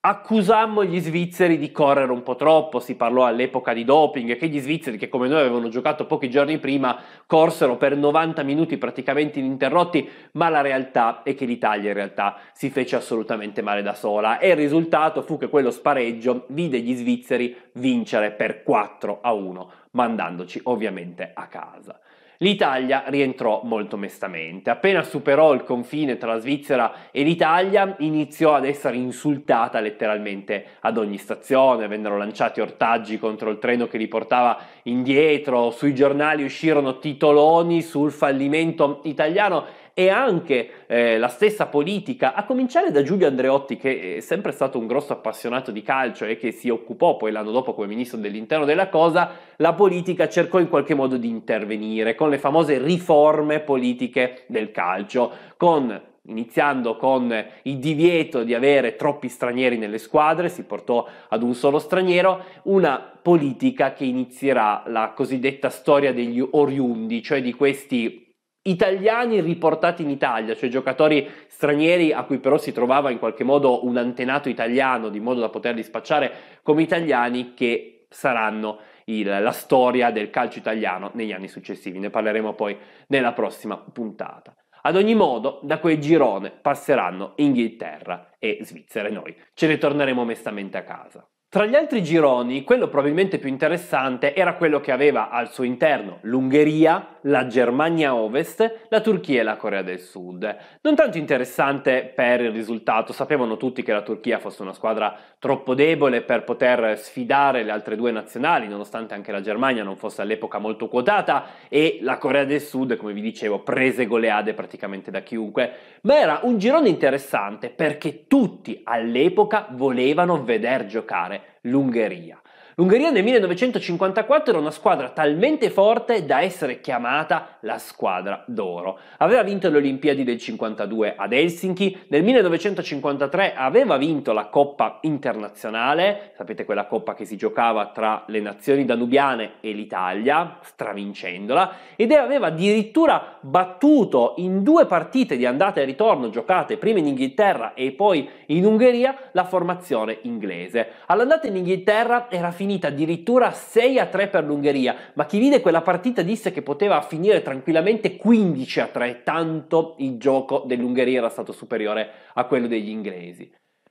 accusammo gli svizzeri di correre un po' troppo, si parlò all'epoca di doping, che gli svizzeri che come noi avevano giocato pochi giorni prima corsero per 90 minuti praticamente ininterrotti, ma la realtà è che l'Italia in realtà si fece assolutamente male da sola e il risultato fu che quello spareggio vide gli svizzeri vincere per 4 a 1, mandandoci ovviamente a casa. L'Italia rientrò molto mestamente. Appena superò il confine tra la Svizzera e l'Italia, iniziò ad essere insultata letteralmente ad ogni stazione, vennero lanciati ortaggi contro il treno che li portava indietro, sui giornali uscirono titoloni sul fallimento italiano e anche eh, la stessa politica, a cominciare da Giulio Andreotti che è sempre stato un grosso appassionato di calcio e che si occupò poi l'anno dopo come ministro dell'interno della cosa, la politica cercò in qualche modo di intervenire con le famose riforme politiche del calcio, con iniziando con il divieto di avere troppi stranieri nelle squadre, si portò ad un solo straniero, una politica che inizierà la cosiddetta storia degli oriundi, cioè di questi italiani riportati in Italia, cioè giocatori stranieri a cui però si trovava in qualche modo un antenato italiano, di modo da poterli spacciare come italiani che saranno il, la storia del calcio italiano negli anni successivi. Ne parleremo poi nella prossima puntata. Ad ogni modo, da quel girone passeranno Inghilterra e Svizzera e noi ce ne torneremo mestamente a casa. Tra gli altri gironi, quello probabilmente più interessante era quello che aveva al suo interno l'Ungheria, la Germania Ovest, la Turchia e la Corea del Sud. Non tanto interessante per il risultato, sapevano tutti che la Turchia fosse una squadra troppo debole per poter sfidare le altre due nazionali, nonostante anche la Germania non fosse all'epoca molto quotata e la Corea del Sud, come vi dicevo, prese goleade praticamente da chiunque, ma era un girone interessante perché tutti all'epoca volevano veder giocare l'Ungheria. L'Ungheria nel 1954 era una squadra talmente forte da essere chiamata la squadra d'oro. Aveva vinto le Olimpiadi del 52 ad Helsinki, nel 1953 aveva vinto la Coppa Internazionale, sapete quella coppa che si giocava tra le nazioni danubiane e l'Italia, stravincendola, ed aveva addirittura battuto in due partite di andata e ritorno giocate prima in Inghilterra e poi in Ungheria la formazione inglese. All'andata in Inghilterra era finita finita addirittura 6 a 3 per l'Ungheria, ma chi vide quella partita disse che poteva finire tranquillamente 15 a 3, tanto il gioco dell'Ungheria era stato superiore a quello degli inglesi.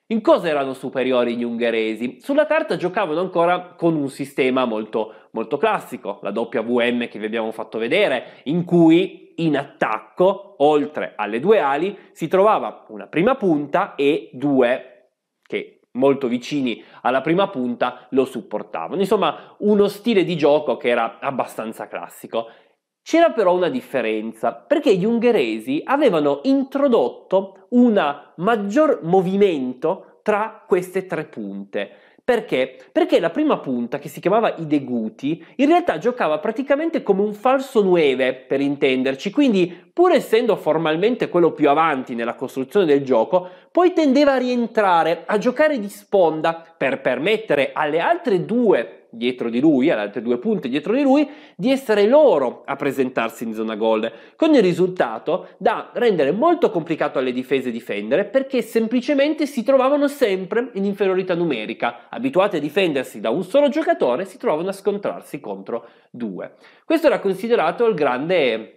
In cosa erano superiori gli ungheresi? Sulla carta giocavano ancora con un sistema molto, molto classico, la WM che vi abbiamo fatto vedere, in cui in attacco, oltre alle due ali, si trovava una prima punta e due che molto vicini alla prima punta lo supportavano. Insomma, uno stile di gioco che era abbastanza classico. C'era però una differenza, perché gli ungheresi avevano introdotto un maggior movimento tra queste tre punte. Perché? Perché la prima punta, che si chiamava Ideguti, in realtà giocava praticamente come un falso 9, per intenderci, quindi pur essendo formalmente quello più avanti nella costruzione del gioco, poi tendeva a rientrare, a giocare di sponda, per permettere alle altre due dietro di lui, alle altre due punte dietro di lui, di essere loro a presentarsi in zona gol, con il risultato da rendere molto complicato alle difese difendere perché semplicemente si trovavano sempre in inferiorità numerica, abituate a difendersi da un solo giocatore, si trovano a scontrarsi contro due. Questo era considerato il grande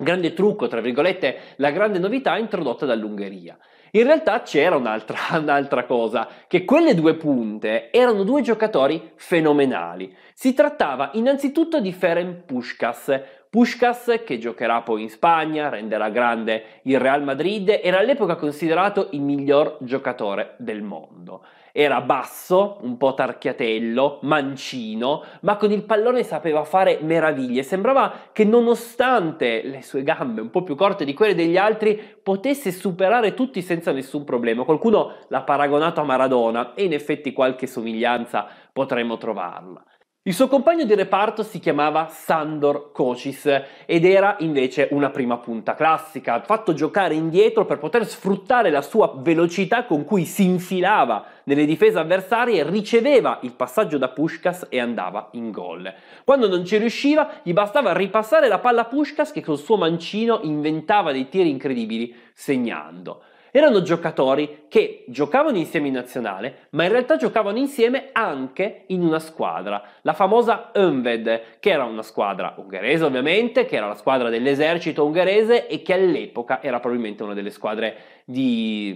grande trucco, tra virgolette, la grande novità introdotta dall'Ungheria. In realtà c'era un'altra, un'altra, cosa, che quelle due punte erano due giocatori fenomenali. Si trattava innanzitutto di Ferenc Puskas, Puskas che giocherà poi in Spagna, renderà grande il Real Madrid, era all'epoca considerato il miglior giocatore del mondo. Era basso, un po' tarchiatello, mancino, ma con il pallone sapeva fare meraviglie. Sembrava che nonostante le sue gambe un po' più corte di quelle degli altri, potesse superare tutti senza nessun problema. Qualcuno l'ha paragonato a Maradona e in effetti qualche somiglianza potremmo trovarla. Il suo compagno di reparto si chiamava Sandor Kocis ed era invece una prima punta classica, fatto giocare indietro per poter sfruttare la sua velocità con cui si infilava nelle difese avversarie, riceveva il passaggio da Pushkas e andava in gol. Quando non ci riusciva, gli bastava ripassare la palla a Pushkas che col suo mancino inventava dei tiri incredibili, segnando erano giocatori che giocavano insieme in nazionale, ma in realtà giocavano insieme anche in una squadra, la famosa Önved, che era una squadra ungherese ovviamente, che era la squadra dell'esercito ungherese e che all'epoca era probabilmente una delle squadre di,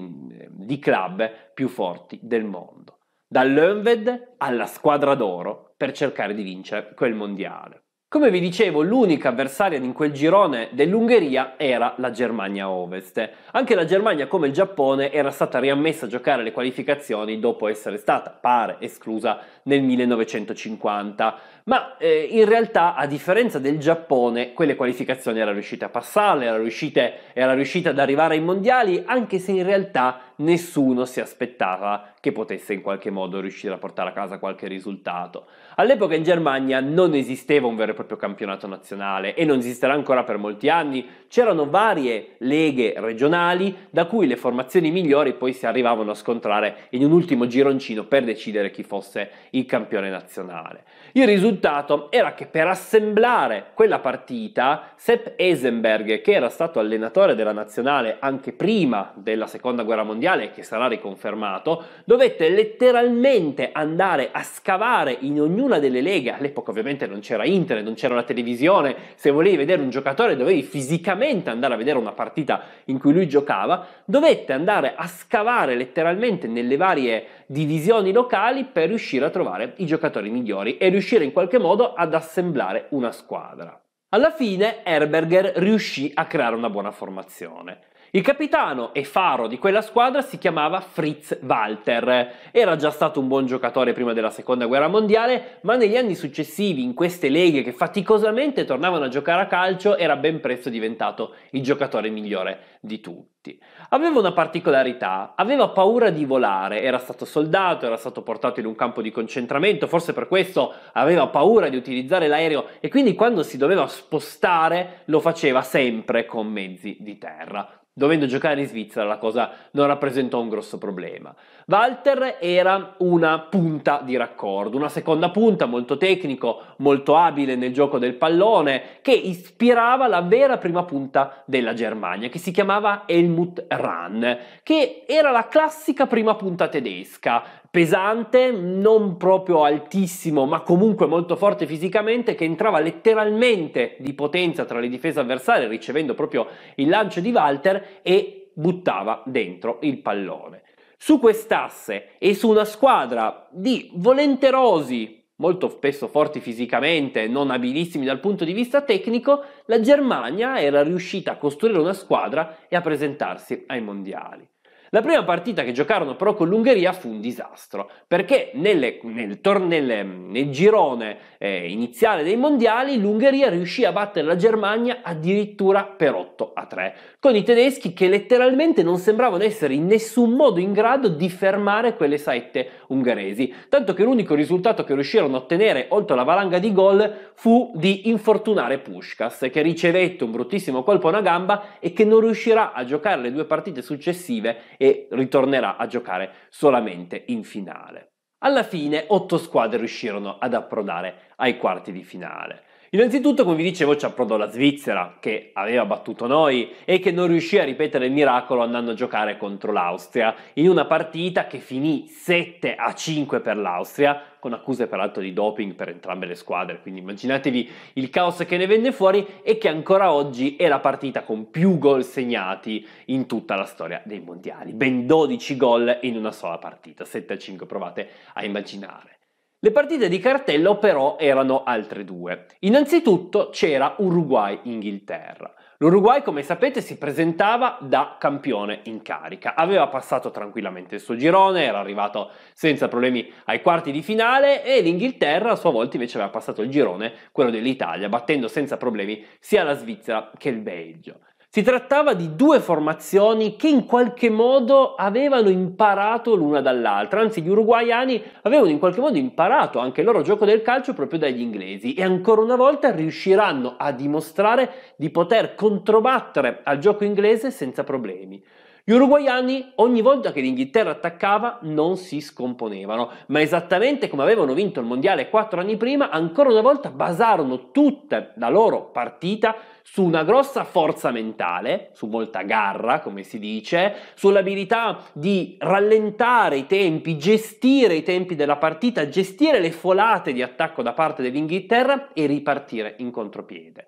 di club più forti del mondo. Dall'Önved alla squadra d'oro per cercare di vincere quel mondiale. Come vi dicevo, l'unica avversaria in quel girone dell'Ungheria era la Germania Ovest. Anche la Germania, come il Giappone, era stata riammessa a giocare le qualificazioni dopo essere stata, pare, esclusa nel 1950 ma eh, in realtà a differenza del Giappone quelle qualificazioni era riuscita a passare, era, riuscite, era riuscita ad arrivare ai mondiali anche se in realtà nessuno si aspettava che potesse in qualche modo riuscire a portare a casa qualche risultato. All'epoca in Germania non esisteva un vero e proprio campionato nazionale e non esisterà ancora per molti anni, c'erano varie leghe regionali da cui le formazioni migliori poi si arrivavano a scontrare in un ultimo gironcino per decidere chi fosse il campione nazionale. Il risultato era che per assemblare quella partita, Sepp Eisenberg, che era stato allenatore della nazionale anche prima della seconda guerra mondiale e che sarà riconfermato, dovette letteralmente andare a scavare in ognuna delle leghe. All'epoca ovviamente non c'era internet, non c'era la televisione, se volevi vedere un giocatore dovevi fisicamente andare a vedere una partita in cui lui giocava, dovette andare a scavare letteralmente nelle varie divisioni locali per riuscire a trovare i giocatori migliori e riuscire riuscire in qualche modo ad assemblare una squadra. Alla fine Herberger riuscì a creare una buona formazione. Il capitano e faro di quella squadra si chiamava Fritz Walter. Era già stato un buon giocatore prima della seconda guerra mondiale, ma negli anni successivi, in queste leghe che faticosamente tornavano a giocare a calcio, era ben presto diventato il giocatore migliore di tutti. Aveva una particolarità, aveva paura di volare, era stato soldato, era stato portato in un campo di concentramento, forse per questo aveva paura di utilizzare l'aereo e quindi quando si doveva spostare lo faceva sempre con mezzi di terra. Dovendo giocare in Svizzera la cosa non rappresentò un grosso problema. Walter era una punta di raccordo, una seconda punta molto tecnico, molto abile nel gioco del pallone, che ispirava la vera prima punta della Germania, che si chiamava Helmut Rahn, che era la classica prima punta tedesca, pesante, non proprio altissimo, ma comunque molto forte fisicamente, che entrava letteralmente di potenza tra le difese avversarie, ricevendo proprio il lancio di Walter e buttava dentro il pallone. Su quest'asse e su una squadra di volenterosi, molto spesso forti fisicamente, non abilissimi dal punto di vista tecnico, la Germania era riuscita a costruire una squadra e a presentarsi ai mondiali. La prima partita che giocarono però con l'Ungheria fu un disastro, perché nelle, nel, nel, nel, girone eh, iniziale dei mondiali l'Ungheria riuscì a battere la Germania addirittura per 8 a 3, con i tedeschi che letteralmente non sembravano essere in nessun modo in grado di fermare quelle saette ungheresi, tanto che l'unico risultato che riuscirono a ottenere oltre la valanga di gol fu di infortunare Pushkas, che ricevette un bruttissimo colpo a una gamba e che non riuscirà a giocare le due partite successive e ritornerà a giocare solamente in finale. Alla fine otto squadre riuscirono ad approdare ai quarti di finale. Innanzitutto, come vi dicevo, ci approdò la Svizzera, che aveva battuto noi e che non riuscì a ripetere il miracolo andando a giocare contro l'Austria, in una partita che finì 7 a 5 per l'Austria, con accuse peraltro di doping per entrambe le squadre, quindi immaginatevi il caos che ne venne fuori e che ancora oggi è la partita con più gol segnati in tutta la storia dei mondiali, ben 12 gol in una sola partita, 7 a 5 provate a immaginare. Le partite di cartello però erano altre due. Innanzitutto c'era Uruguay-Inghilterra. L'Uruguay, come sapete, si presentava da campione in carica. Aveva passato tranquillamente il suo girone, era arrivato senza problemi ai quarti di finale e l'Inghilterra a sua volta invece aveva passato il girone, quello dell'Italia, battendo senza problemi sia la Svizzera che il Belgio. Si trattava di due formazioni che in qualche modo avevano imparato l'una dall'altra, anzi gli uruguaiani avevano in qualche modo imparato anche il loro gioco del calcio proprio dagli inglesi e ancora una volta riusciranno a dimostrare di poter controbattere al gioco inglese senza problemi. Gli uruguayani ogni volta che l'Inghilterra attaccava non si scomponevano, ma esattamente come avevano vinto il mondiale quattro anni prima, ancora una volta basarono tutta la loro partita su una grossa forza mentale, su molta garra, come si dice, sull'abilità di rallentare i tempi, gestire i tempi della partita, gestire le folate di attacco da parte dell'Inghilterra e ripartire in contropiede.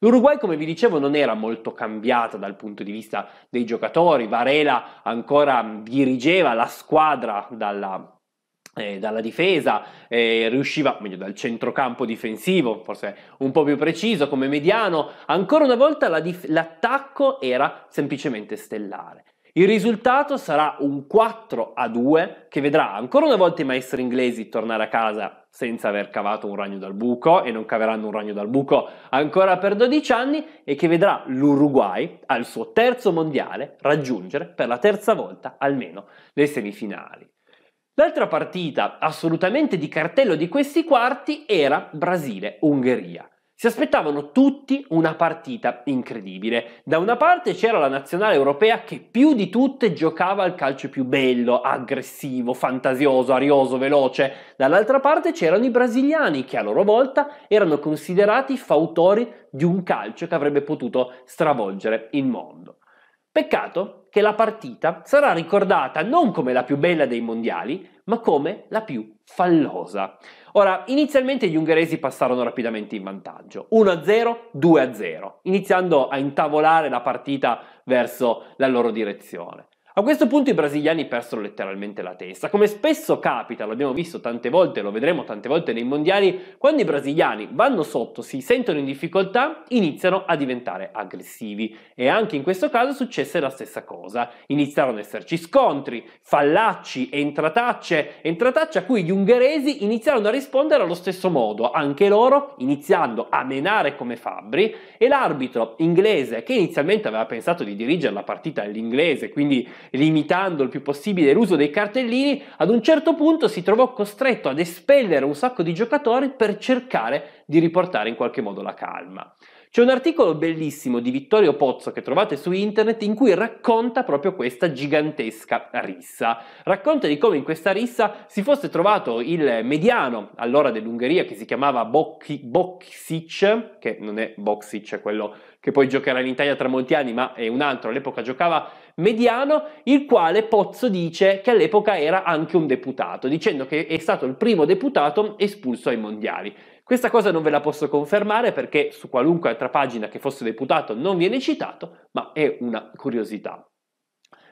L'Uruguay, come vi dicevo, non era molto cambiata dal punto di vista dei giocatori, Varela ancora dirigeva la squadra dalla, eh, dalla difesa, eh, riusciva, meglio dal centrocampo difensivo, forse un po' più preciso come mediano, ancora una volta la dif- l'attacco era semplicemente stellare. Il risultato sarà un 4 a 2 che vedrà ancora una volta i maestri inglesi tornare a casa senza aver cavato un ragno dal buco e non caveranno un ragno dal buco ancora per 12 anni e che vedrà l'Uruguay al suo terzo mondiale raggiungere per la terza volta almeno le semifinali. L'altra partita assolutamente di cartello di questi quarti era Brasile-Ungheria. Si aspettavano tutti una partita incredibile. Da una parte c'era la nazionale europea che più di tutte giocava al calcio più bello, aggressivo, fantasioso, arioso, veloce. Dall'altra parte c'erano i brasiliani che a loro volta erano considerati fautori di un calcio che avrebbe potuto stravolgere il mondo. Peccato che la partita sarà ricordata non come la più bella dei mondiali, ma come la più fallosa. Ora, inizialmente gli ungheresi passarono rapidamente in vantaggio, 1-0, 2-0, iniziando a intavolare la partita verso la loro direzione. A questo punto i brasiliani persero letteralmente la testa. Come spesso capita, l'abbiamo visto tante volte, lo vedremo tante volte nei mondiali, quando i brasiliani vanno sotto, si sentono in difficoltà, iniziano a diventare aggressivi. E anche in questo caso successe la stessa cosa. Iniziarono ad esserci scontri, fallacci, entratacce, entratacce a cui gli ungheresi iniziarono a rispondere allo stesso modo, anche loro iniziando a menare come fabbri e l'arbitro inglese, che inizialmente aveva pensato di dirigere la partita all'inglese, quindi limitando il più possibile l'uso dei cartellini, ad un certo punto si trovò costretto ad espellere un sacco di giocatori per cercare di riportare in qualche modo la calma. C'è un articolo bellissimo di Vittorio Pozzo che trovate su internet in cui racconta proprio questa gigantesca rissa. Racconta di come in questa rissa si fosse trovato il mediano allora dell'Ungheria che si chiamava Bok- Boksic, che non è Boksic, quello che poi giocherà in Italia tra molti anni, ma è un altro, all'epoca giocava Mediano, il quale Pozzo dice che all'epoca era anche un deputato, dicendo che è stato il primo deputato espulso ai mondiali. Questa cosa non ve la posso confermare perché su qualunque altra pagina che fosse deputato non viene citato, ma è una curiosità.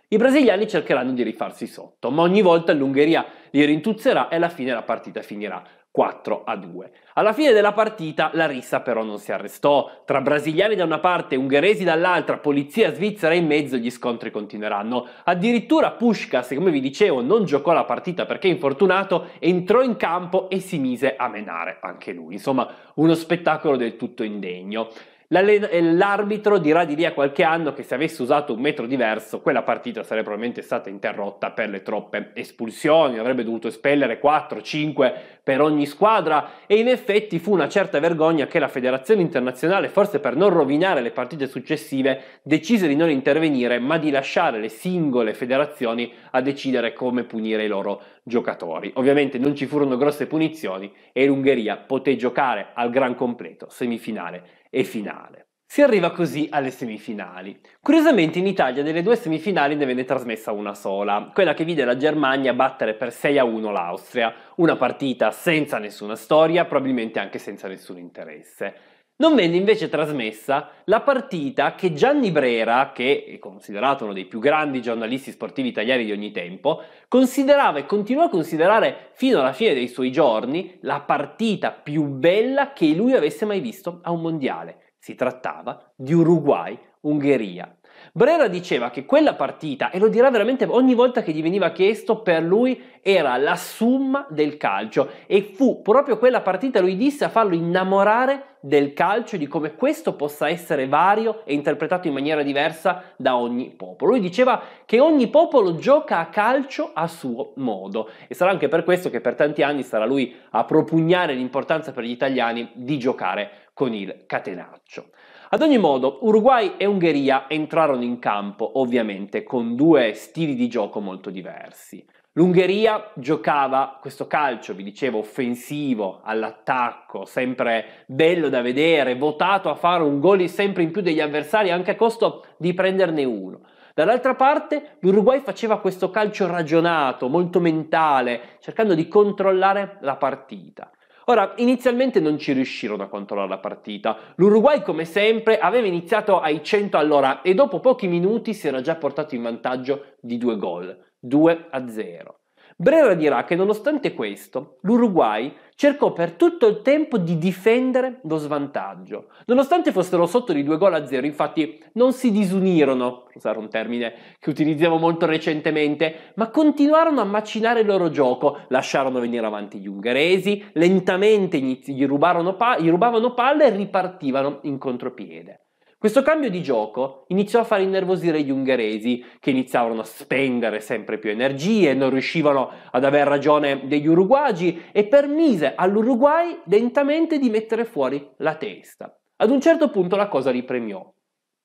I brasiliani cercheranno di rifarsi sotto, ma ogni volta l'Ungheria li rintuzzerà e alla fine la partita finirà 4 a 2. Alla fine della partita la rissa però non si arrestò. Tra brasiliani da una parte, ungheresi dall'altra, polizia svizzera in mezzo, gli scontri continueranno. Addirittura Pushkas, come vi dicevo, non giocò la partita perché infortunato, entrò in campo e si mise a menare anche lui. Insomma, uno spettacolo del tutto indegno. Eh, l'arbitro dirà di lì a qualche anno che se avesse usato un metro diverso, quella partita sarebbe probabilmente stata interrotta per le troppe espulsioni, avrebbe dovuto espellere 4-5 per ogni squadra e in effetti fu una certa vergogna che la federazione internazionale, forse per non rovinare le partite successive, decise di non intervenire ma di lasciare le singole federazioni a decidere come punire i loro giocatori. Ovviamente non ci furono grosse punizioni e l'Ungheria poté giocare al gran completo semifinale e finale. Si arriva così alle semifinali. Curiosamente in Italia delle due semifinali ne venne trasmessa una sola, quella che vide la Germania battere per 6 a 1 l'Austria, una partita senza nessuna storia, probabilmente anche senza nessun interesse. Non venne invece trasmessa la partita che Gianni Brera, che è considerato uno dei più grandi giornalisti sportivi italiani di ogni tempo, considerava e continuò a considerare fino alla fine dei suoi giorni la partita più bella che lui avesse mai visto a un mondiale. Si trattava di Uruguay-Ungheria. Brera diceva che quella partita, e lo dirà veramente ogni volta che gli veniva chiesto, per lui era la summa del calcio e fu proprio quella partita, lui disse, a farlo innamorare del calcio, di come questo possa essere vario e interpretato in maniera diversa da ogni popolo. Lui diceva che ogni popolo gioca a calcio a suo modo e sarà anche per questo che per tanti anni sarà lui a propugnare l'importanza per gli italiani di giocare con il catenaccio. Ad ogni modo, Uruguay e Ungheria entrarono in campo, ovviamente, con due stili di gioco molto diversi. L'Ungheria giocava questo calcio, vi dicevo, offensivo, all'attacco, sempre bello da vedere, votato a fare un gol sempre in più degli avversari, anche a costo di prenderne uno. Dall'altra parte l'Uruguay faceva questo calcio ragionato, molto mentale, cercando di controllare la partita. Ora, inizialmente non ci riuscirono a controllare la partita. L'Uruguay, come sempre, aveva iniziato ai 100 all'ora e dopo pochi minuti si era già portato in vantaggio di due gol, 2 a 0. Brera dirà che nonostante questo, l'Uruguay cercò per tutto il tempo di difendere lo svantaggio. Nonostante fossero sotto di 2 gol a 0, infatti non si disunirono, usare un termine che utilizziamo molto recentemente, ma continuarono a macinare il loro gioco, lasciarono venire avanti gli ungheresi, lentamente gli, pa- gli rubavano palle e ripartivano in contropiede. Questo cambio di gioco iniziò a far innervosire gli ungheresi, che iniziavano a spendere sempre più energie, non riuscivano ad aver ragione degli uruguagi e permise all'Uruguay lentamente di mettere fuori la testa. Ad un certo punto la cosa li premiò.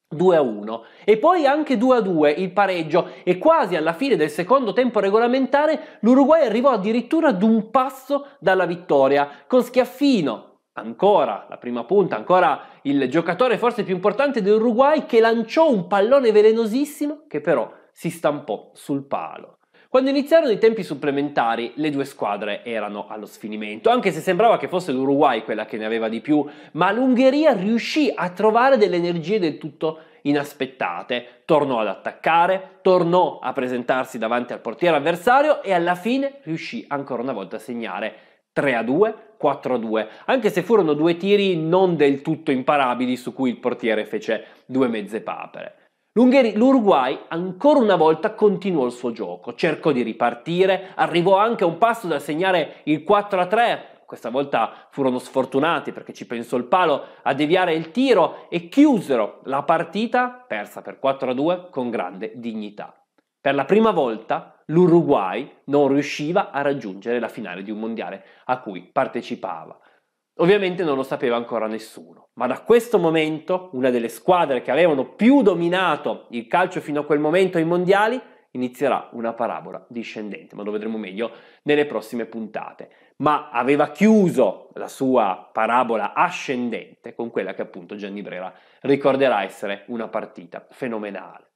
2 a 1 e poi anche 2 a 2 il pareggio e quasi alla fine del secondo tempo regolamentare l'Uruguay arrivò addirittura ad un passo dalla vittoria con schiaffino ancora la prima punta, ancora il giocatore forse più importante dell'Uruguay che lanciò un pallone velenosissimo che però si stampò sul palo. Quando iniziarono i tempi supplementari le due squadre erano allo sfinimento, anche se sembrava che fosse l'Uruguay quella che ne aveva di più, ma l'Ungheria riuscì a trovare delle energie del tutto inaspettate, tornò ad attaccare, tornò a presentarsi davanti al portiere avversario e alla fine riuscì ancora una volta a segnare. 3 a 2, 4 a 2, anche se furono due tiri non del tutto imparabili su cui il portiere fece due mezze papere. L'Uruguay ancora una volta continuò il suo gioco, cercò di ripartire, arrivò anche a un passo da segnare il 4 a 3, questa volta furono sfortunati perché ci pensò il palo a deviare il tiro e chiusero la partita, persa per 4 a 2, con grande dignità. Per la prima volta l'Uruguay non riusciva a raggiungere la finale di un mondiale a cui partecipava. Ovviamente non lo sapeva ancora nessuno, ma da questo momento una delle squadre che avevano più dominato il calcio fino a quel momento ai mondiali inizierà una parabola discendente, ma lo vedremo meglio nelle prossime puntate. Ma aveva chiuso la sua parabola ascendente con quella che appunto Gianni Brera ricorderà essere una partita fenomenale.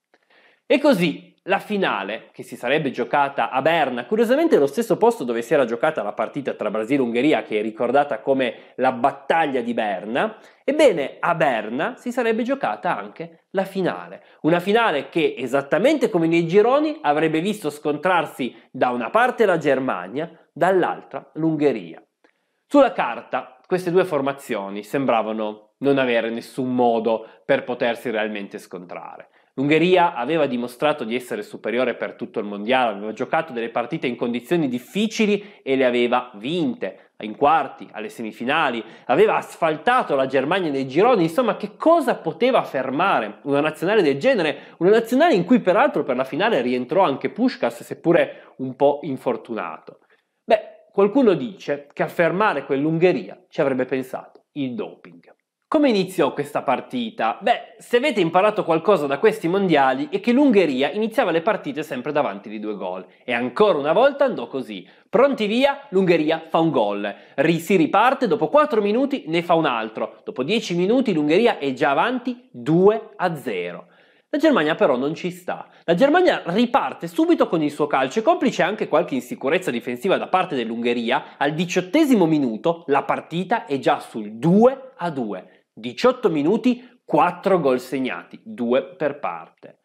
E così la finale, che si sarebbe giocata a Berna, curiosamente lo stesso posto dove si era giocata la partita tra Brasile e Ungheria, che è ricordata come la battaglia di Berna, ebbene a Berna si sarebbe giocata anche la finale. Una finale che, esattamente come nei gironi, avrebbe visto scontrarsi da una parte la Germania, dall'altra l'Ungheria. Sulla carta queste due formazioni sembravano non avere nessun modo per potersi realmente scontrare. L'Ungheria aveva dimostrato di essere superiore per tutto il mondiale, aveva giocato delle partite in condizioni difficili e le aveva vinte, in quarti, alle semifinali, aveva asfaltato la Germania nei gironi, insomma che cosa poteva fermare una nazionale del genere? Una nazionale in cui peraltro per la finale rientrò anche Pushkas, seppure un po' infortunato. Beh, qualcuno dice che a fermare quell'Ungheria ci avrebbe pensato il doping. Come iniziò questa partita? Beh, se avete imparato qualcosa da questi mondiali è che l'Ungheria iniziava le partite sempre davanti di due gol. E ancora una volta andò così. Pronti via, l'Ungheria fa un gol. Ri- si riparte, dopo 4 minuti ne fa un altro. Dopo 10 minuti l'Ungheria è già avanti 2 a 0. La Germania però non ci sta. La Germania riparte subito con il suo calcio e complice anche qualche insicurezza difensiva da parte dell'Ungheria, al diciottesimo minuto la partita è già sul 2 a 2. 18 minuti, 4 gol segnati, 2 per parte.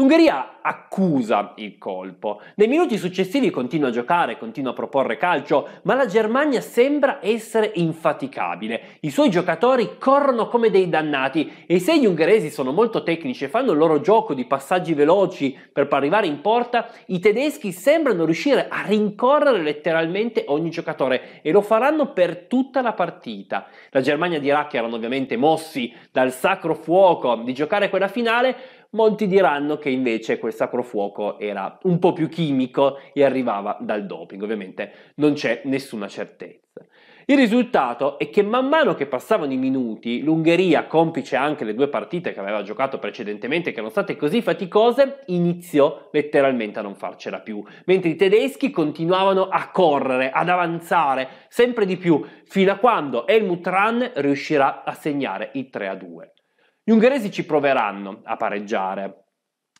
L'Ungheria accusa il colpo. Nei minuti successivi continua a giocare, continua a proporre calcio, ma la Germania sembra essere infaticabile. I suoi giocatori corrono come dei dannati e se gli ungheresi sono molto tecnici e fanno il loro gioco di passaggi veloci per arrivare in porta, i tedeschi sembrano riuscire a rincorrere letteralmente ogni giocatore e lo faranno per tutta la partita. La Germania dirà che erano ovviamente mossi dal sacro fuoco di giocare quella finale, molti diranno che invece quel sacrofuoco era un po' più chimico e arrivava dal doping, ovviamente non c'è nessuna certezza. Il risultato è che man mano che passavano i minuti, l'Ungheria, complice anche le due partite che aveva giocato precedentemente, che erano state così faticose, iniziò letteralmente a non farcela più, mentre i tedeschi continuavano a correre, ad avanzare sempre di più, fino a quando Helmut Rahn riuscirà a segnare il 3-2. Gli ungheresi ci proveranno a pareggiare.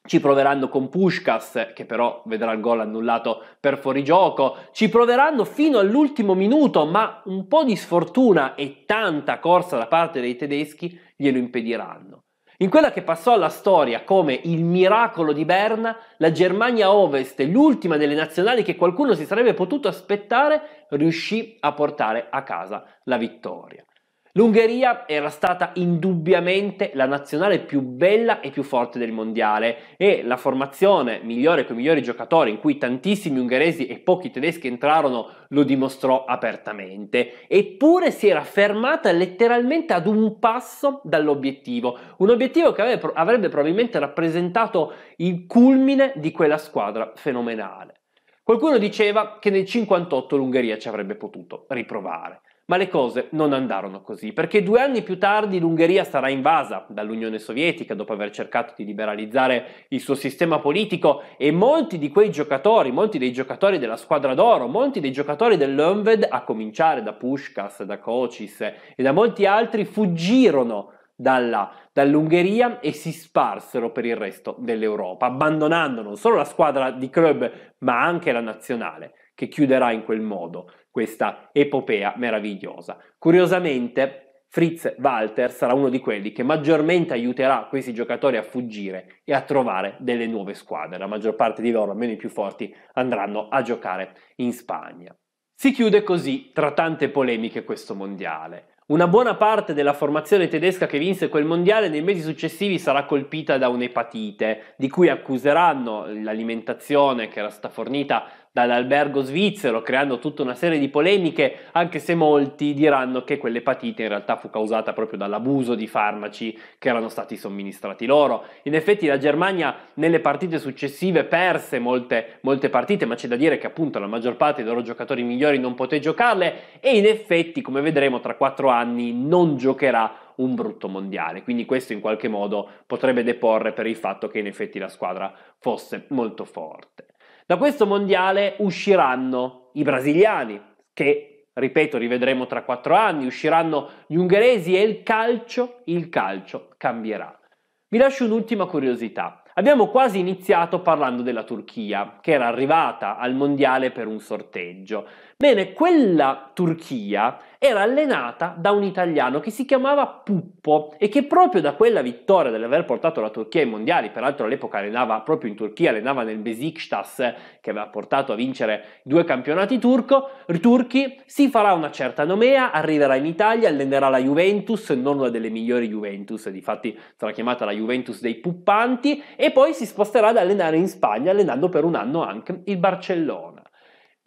Ci proveranno con Pushkas, che però vedrà il gol annullato per fuorigioco. Ci proveranno fino all'ultimo minuto, ma un po' di sfortuna e tanta corsa da parte dei tedeschi glielo impediranno. In quella che passò alla storia come il miracolo di Berna, la Germania Ovest, l'ultima delle nazionali che qualcuno si sarebbe potuto aspettare, riuscì a portare a casa la vittoria. L'Ungheria era stata indubbiamente la nazionale più bella e più forte del mondiale e la formazione migliore con i migliori giocatori in cui tantissimi ungheresi e pochi tedeschi entrarono lo dimostrò apertamente. Eppure si era fermata letteralmente ad un passo dall'obiettivo, un obiettivo che avrebbe, probabilmente rappresentato il culmine di quella squadra fenomenale. Qualcuno diceva che nel 58 l'Ungheria ci avrebbe potuto riprovare. Ma le cose non andarono così, perché due anni più tardi l'Ungheria sarà invasa dall'Unione Sovietica dopo aver cercato di liberalizzare il suo sistema politico e molti di quei giocatori, molti dei giocatori della squadra d'oro, molti dei giocatori dell'Önved, a cominciare da Pushkas, da Kocis e da molti altri, fuggirono dalla, dall'Ungheria e si sparsero per il resto dell'Europa, abbandonando non solo la squadra di club ma anche la nazionale, che chiuderà in quel modo questa epopea meravigliosa. Curiosamente, Fritz Walter sarà uno di quelli che maggiormente aiuterà questi giocatori a fuggire e a trovare delle nuove squadre. La maggior parte di loro, almeno i più forti, andranno a giocare in Spagna. Si chiude così, tra tante polemiche, questo mondiale. Una buona parte della formazione tedesca che vinse quel mondiale nei mesi successivi sarà colpita da un'epatite, di cui accuseranno l'alimentazione che era stata fornita dall'albergo svizzero, creando tutta una serie di polemiche, anche se molti diranno che quell'epatite in realtà fu causata proprio dall'abuso di farmaci che erano stati somministrati loro. In effetti la Germania nelle partite successive perse molte, molte partite, ma c'è da dire che appunto la maggior parte dei loro giocatori migliori non poté giocarle e in effetti, come vedremo, tra quattro anni non giocherà un brutto mondiale. Quindi questo in qualche modo potrebbe deporre per il fatto che in effetti la squadra fosse molto forte. Da questo mondiale usciranno i brasiliani, che ripeto rivedremo tra quattro anni, usciranno gli ungheresi e il calcio, il calcio cambierà. Vi lascio un'ultima curiosità. Abbiamo quasi iniziato parlando della Turchia, che era arrivata al mondiale per un sorteggio. Bene, quella Turchia era allenata da un italiano che si chiamava Puppo e che proprio da quella vittoria dell'aver portato la Turchia ai mondiali, peraltro all'epoca allenava proprio in Turchia, allenava nel Besiktas che aveva portato a vincere due campionati turco, turchi, si farà una certa nomea, arriverà in Italia, allenerà la Juventus, non una delle migliori Juventus, difatti sarà chiamata la Juventus dei Puppanti e poi si sposterà ad allenare in Spagna allenando per un anno anche il Barcellona.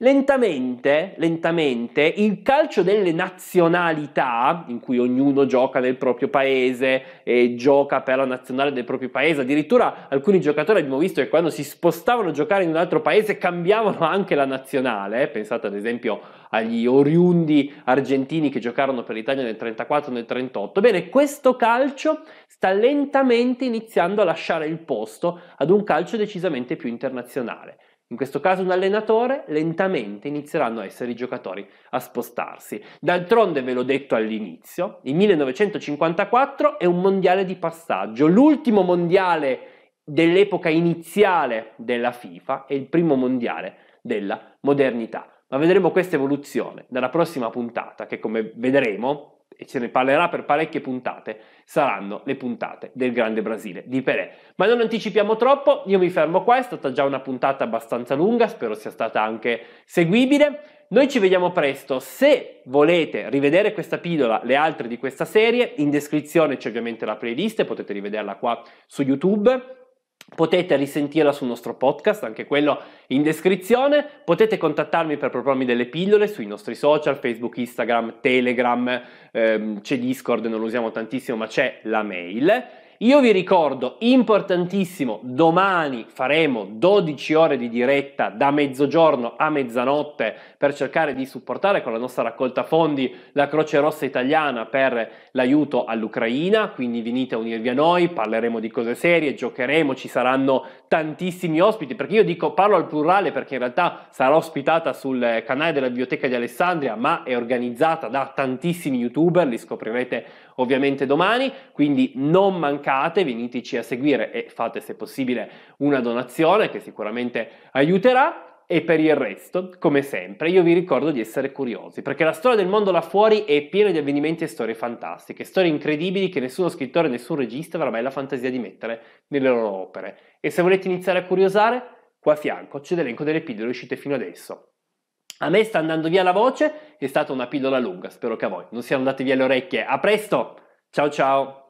Lentamente, lentamente, il calcio delle nazionalità, in cui ognuno gioca nel proprio paese e gioca per la nazionale del proprio paese, addirittura alcuni giocatori abbiamo visto che quando si spostavano a giocare in un altro paese cambiavano anche la nazionale, pensate ad esempio agli oriundi argentini che giocarono per l'Italia nel 34 e nel 38. Bene, questo calcio sta lentamente iniziando a lasciare il posto ad un calcio decisamente più internazionale in questo caso un allenatore, lentamente inizieranno a essere i giocatori a spostarsi. D'altronde ve l'ho detto all'inizio, il 1954 è un mondiale di passaggio, l'ultimo mondiale dell'epoca iniziale della FIFA e il primo mondiale della modernità. Ma vedremo questa evoluzione nella prossima puntata che come vedremo e ce ne parlerà per parecchie puntate, saranno le puntate del Grande Brasile di Pelé. Ma non anticipiamo troppo, io mi fermo qua, è stata già una puntata abbastanza lunga, spero sia stata anche seguibile. Noi ci vediamo presto, se volete rivedere questa pillola, le altre di questa serie, in descrizione c'è ovviamente la playlist, potete rivederla qua su YouTube Potete risentirla sul nostro podcast, anche quello in descrizione. Potete contattarmi per propormi delle pillole sui nostri social, Facebook, Instagram, Telegram, ehm, c'è Discord, non lo usiamo tantissimo, ma c'è la mail. Io vi ricordo, importantissimo, domani faremo 12 ore di diretta da mezzogiorno a mezzanotte per cercare di supportare con la nostra raccolta fondi la Croce Rossa Italiana per l'aiuto all'Ucraina, quindi venite a unirvi a noi, parleremo di cose serie, giocheremo, ci saranno tantissimi ospiti, perché io dico parlo al plurale perché in realtà sarà ospitata sul canale della Biblioteca di Alessandria, ma è organizzata da tantissimi youtuber, li scoprirete ovviamente domani, quindi non mancate, veniteci a seguire e fate se possibile una donazione che sicuramente aiuterà. E per il resto, come sempre, io vi ricordo di essere curiosi, perché la storia del mondo là fuori è piena di avvenimenti e storie fantastiche, storie incredibili che nessuno scrittore, nessun regista avrà mai la fantasia di mettere nelle loro opere. E se volete iniziare a curiosare, qua a fianco c'è l'elenco delle pillole uscite fino adesso. A me sta andando via la voce, è stata una pillola lunga, spero che a voi non siano andate via le orecchie. A presto, ciao ciao!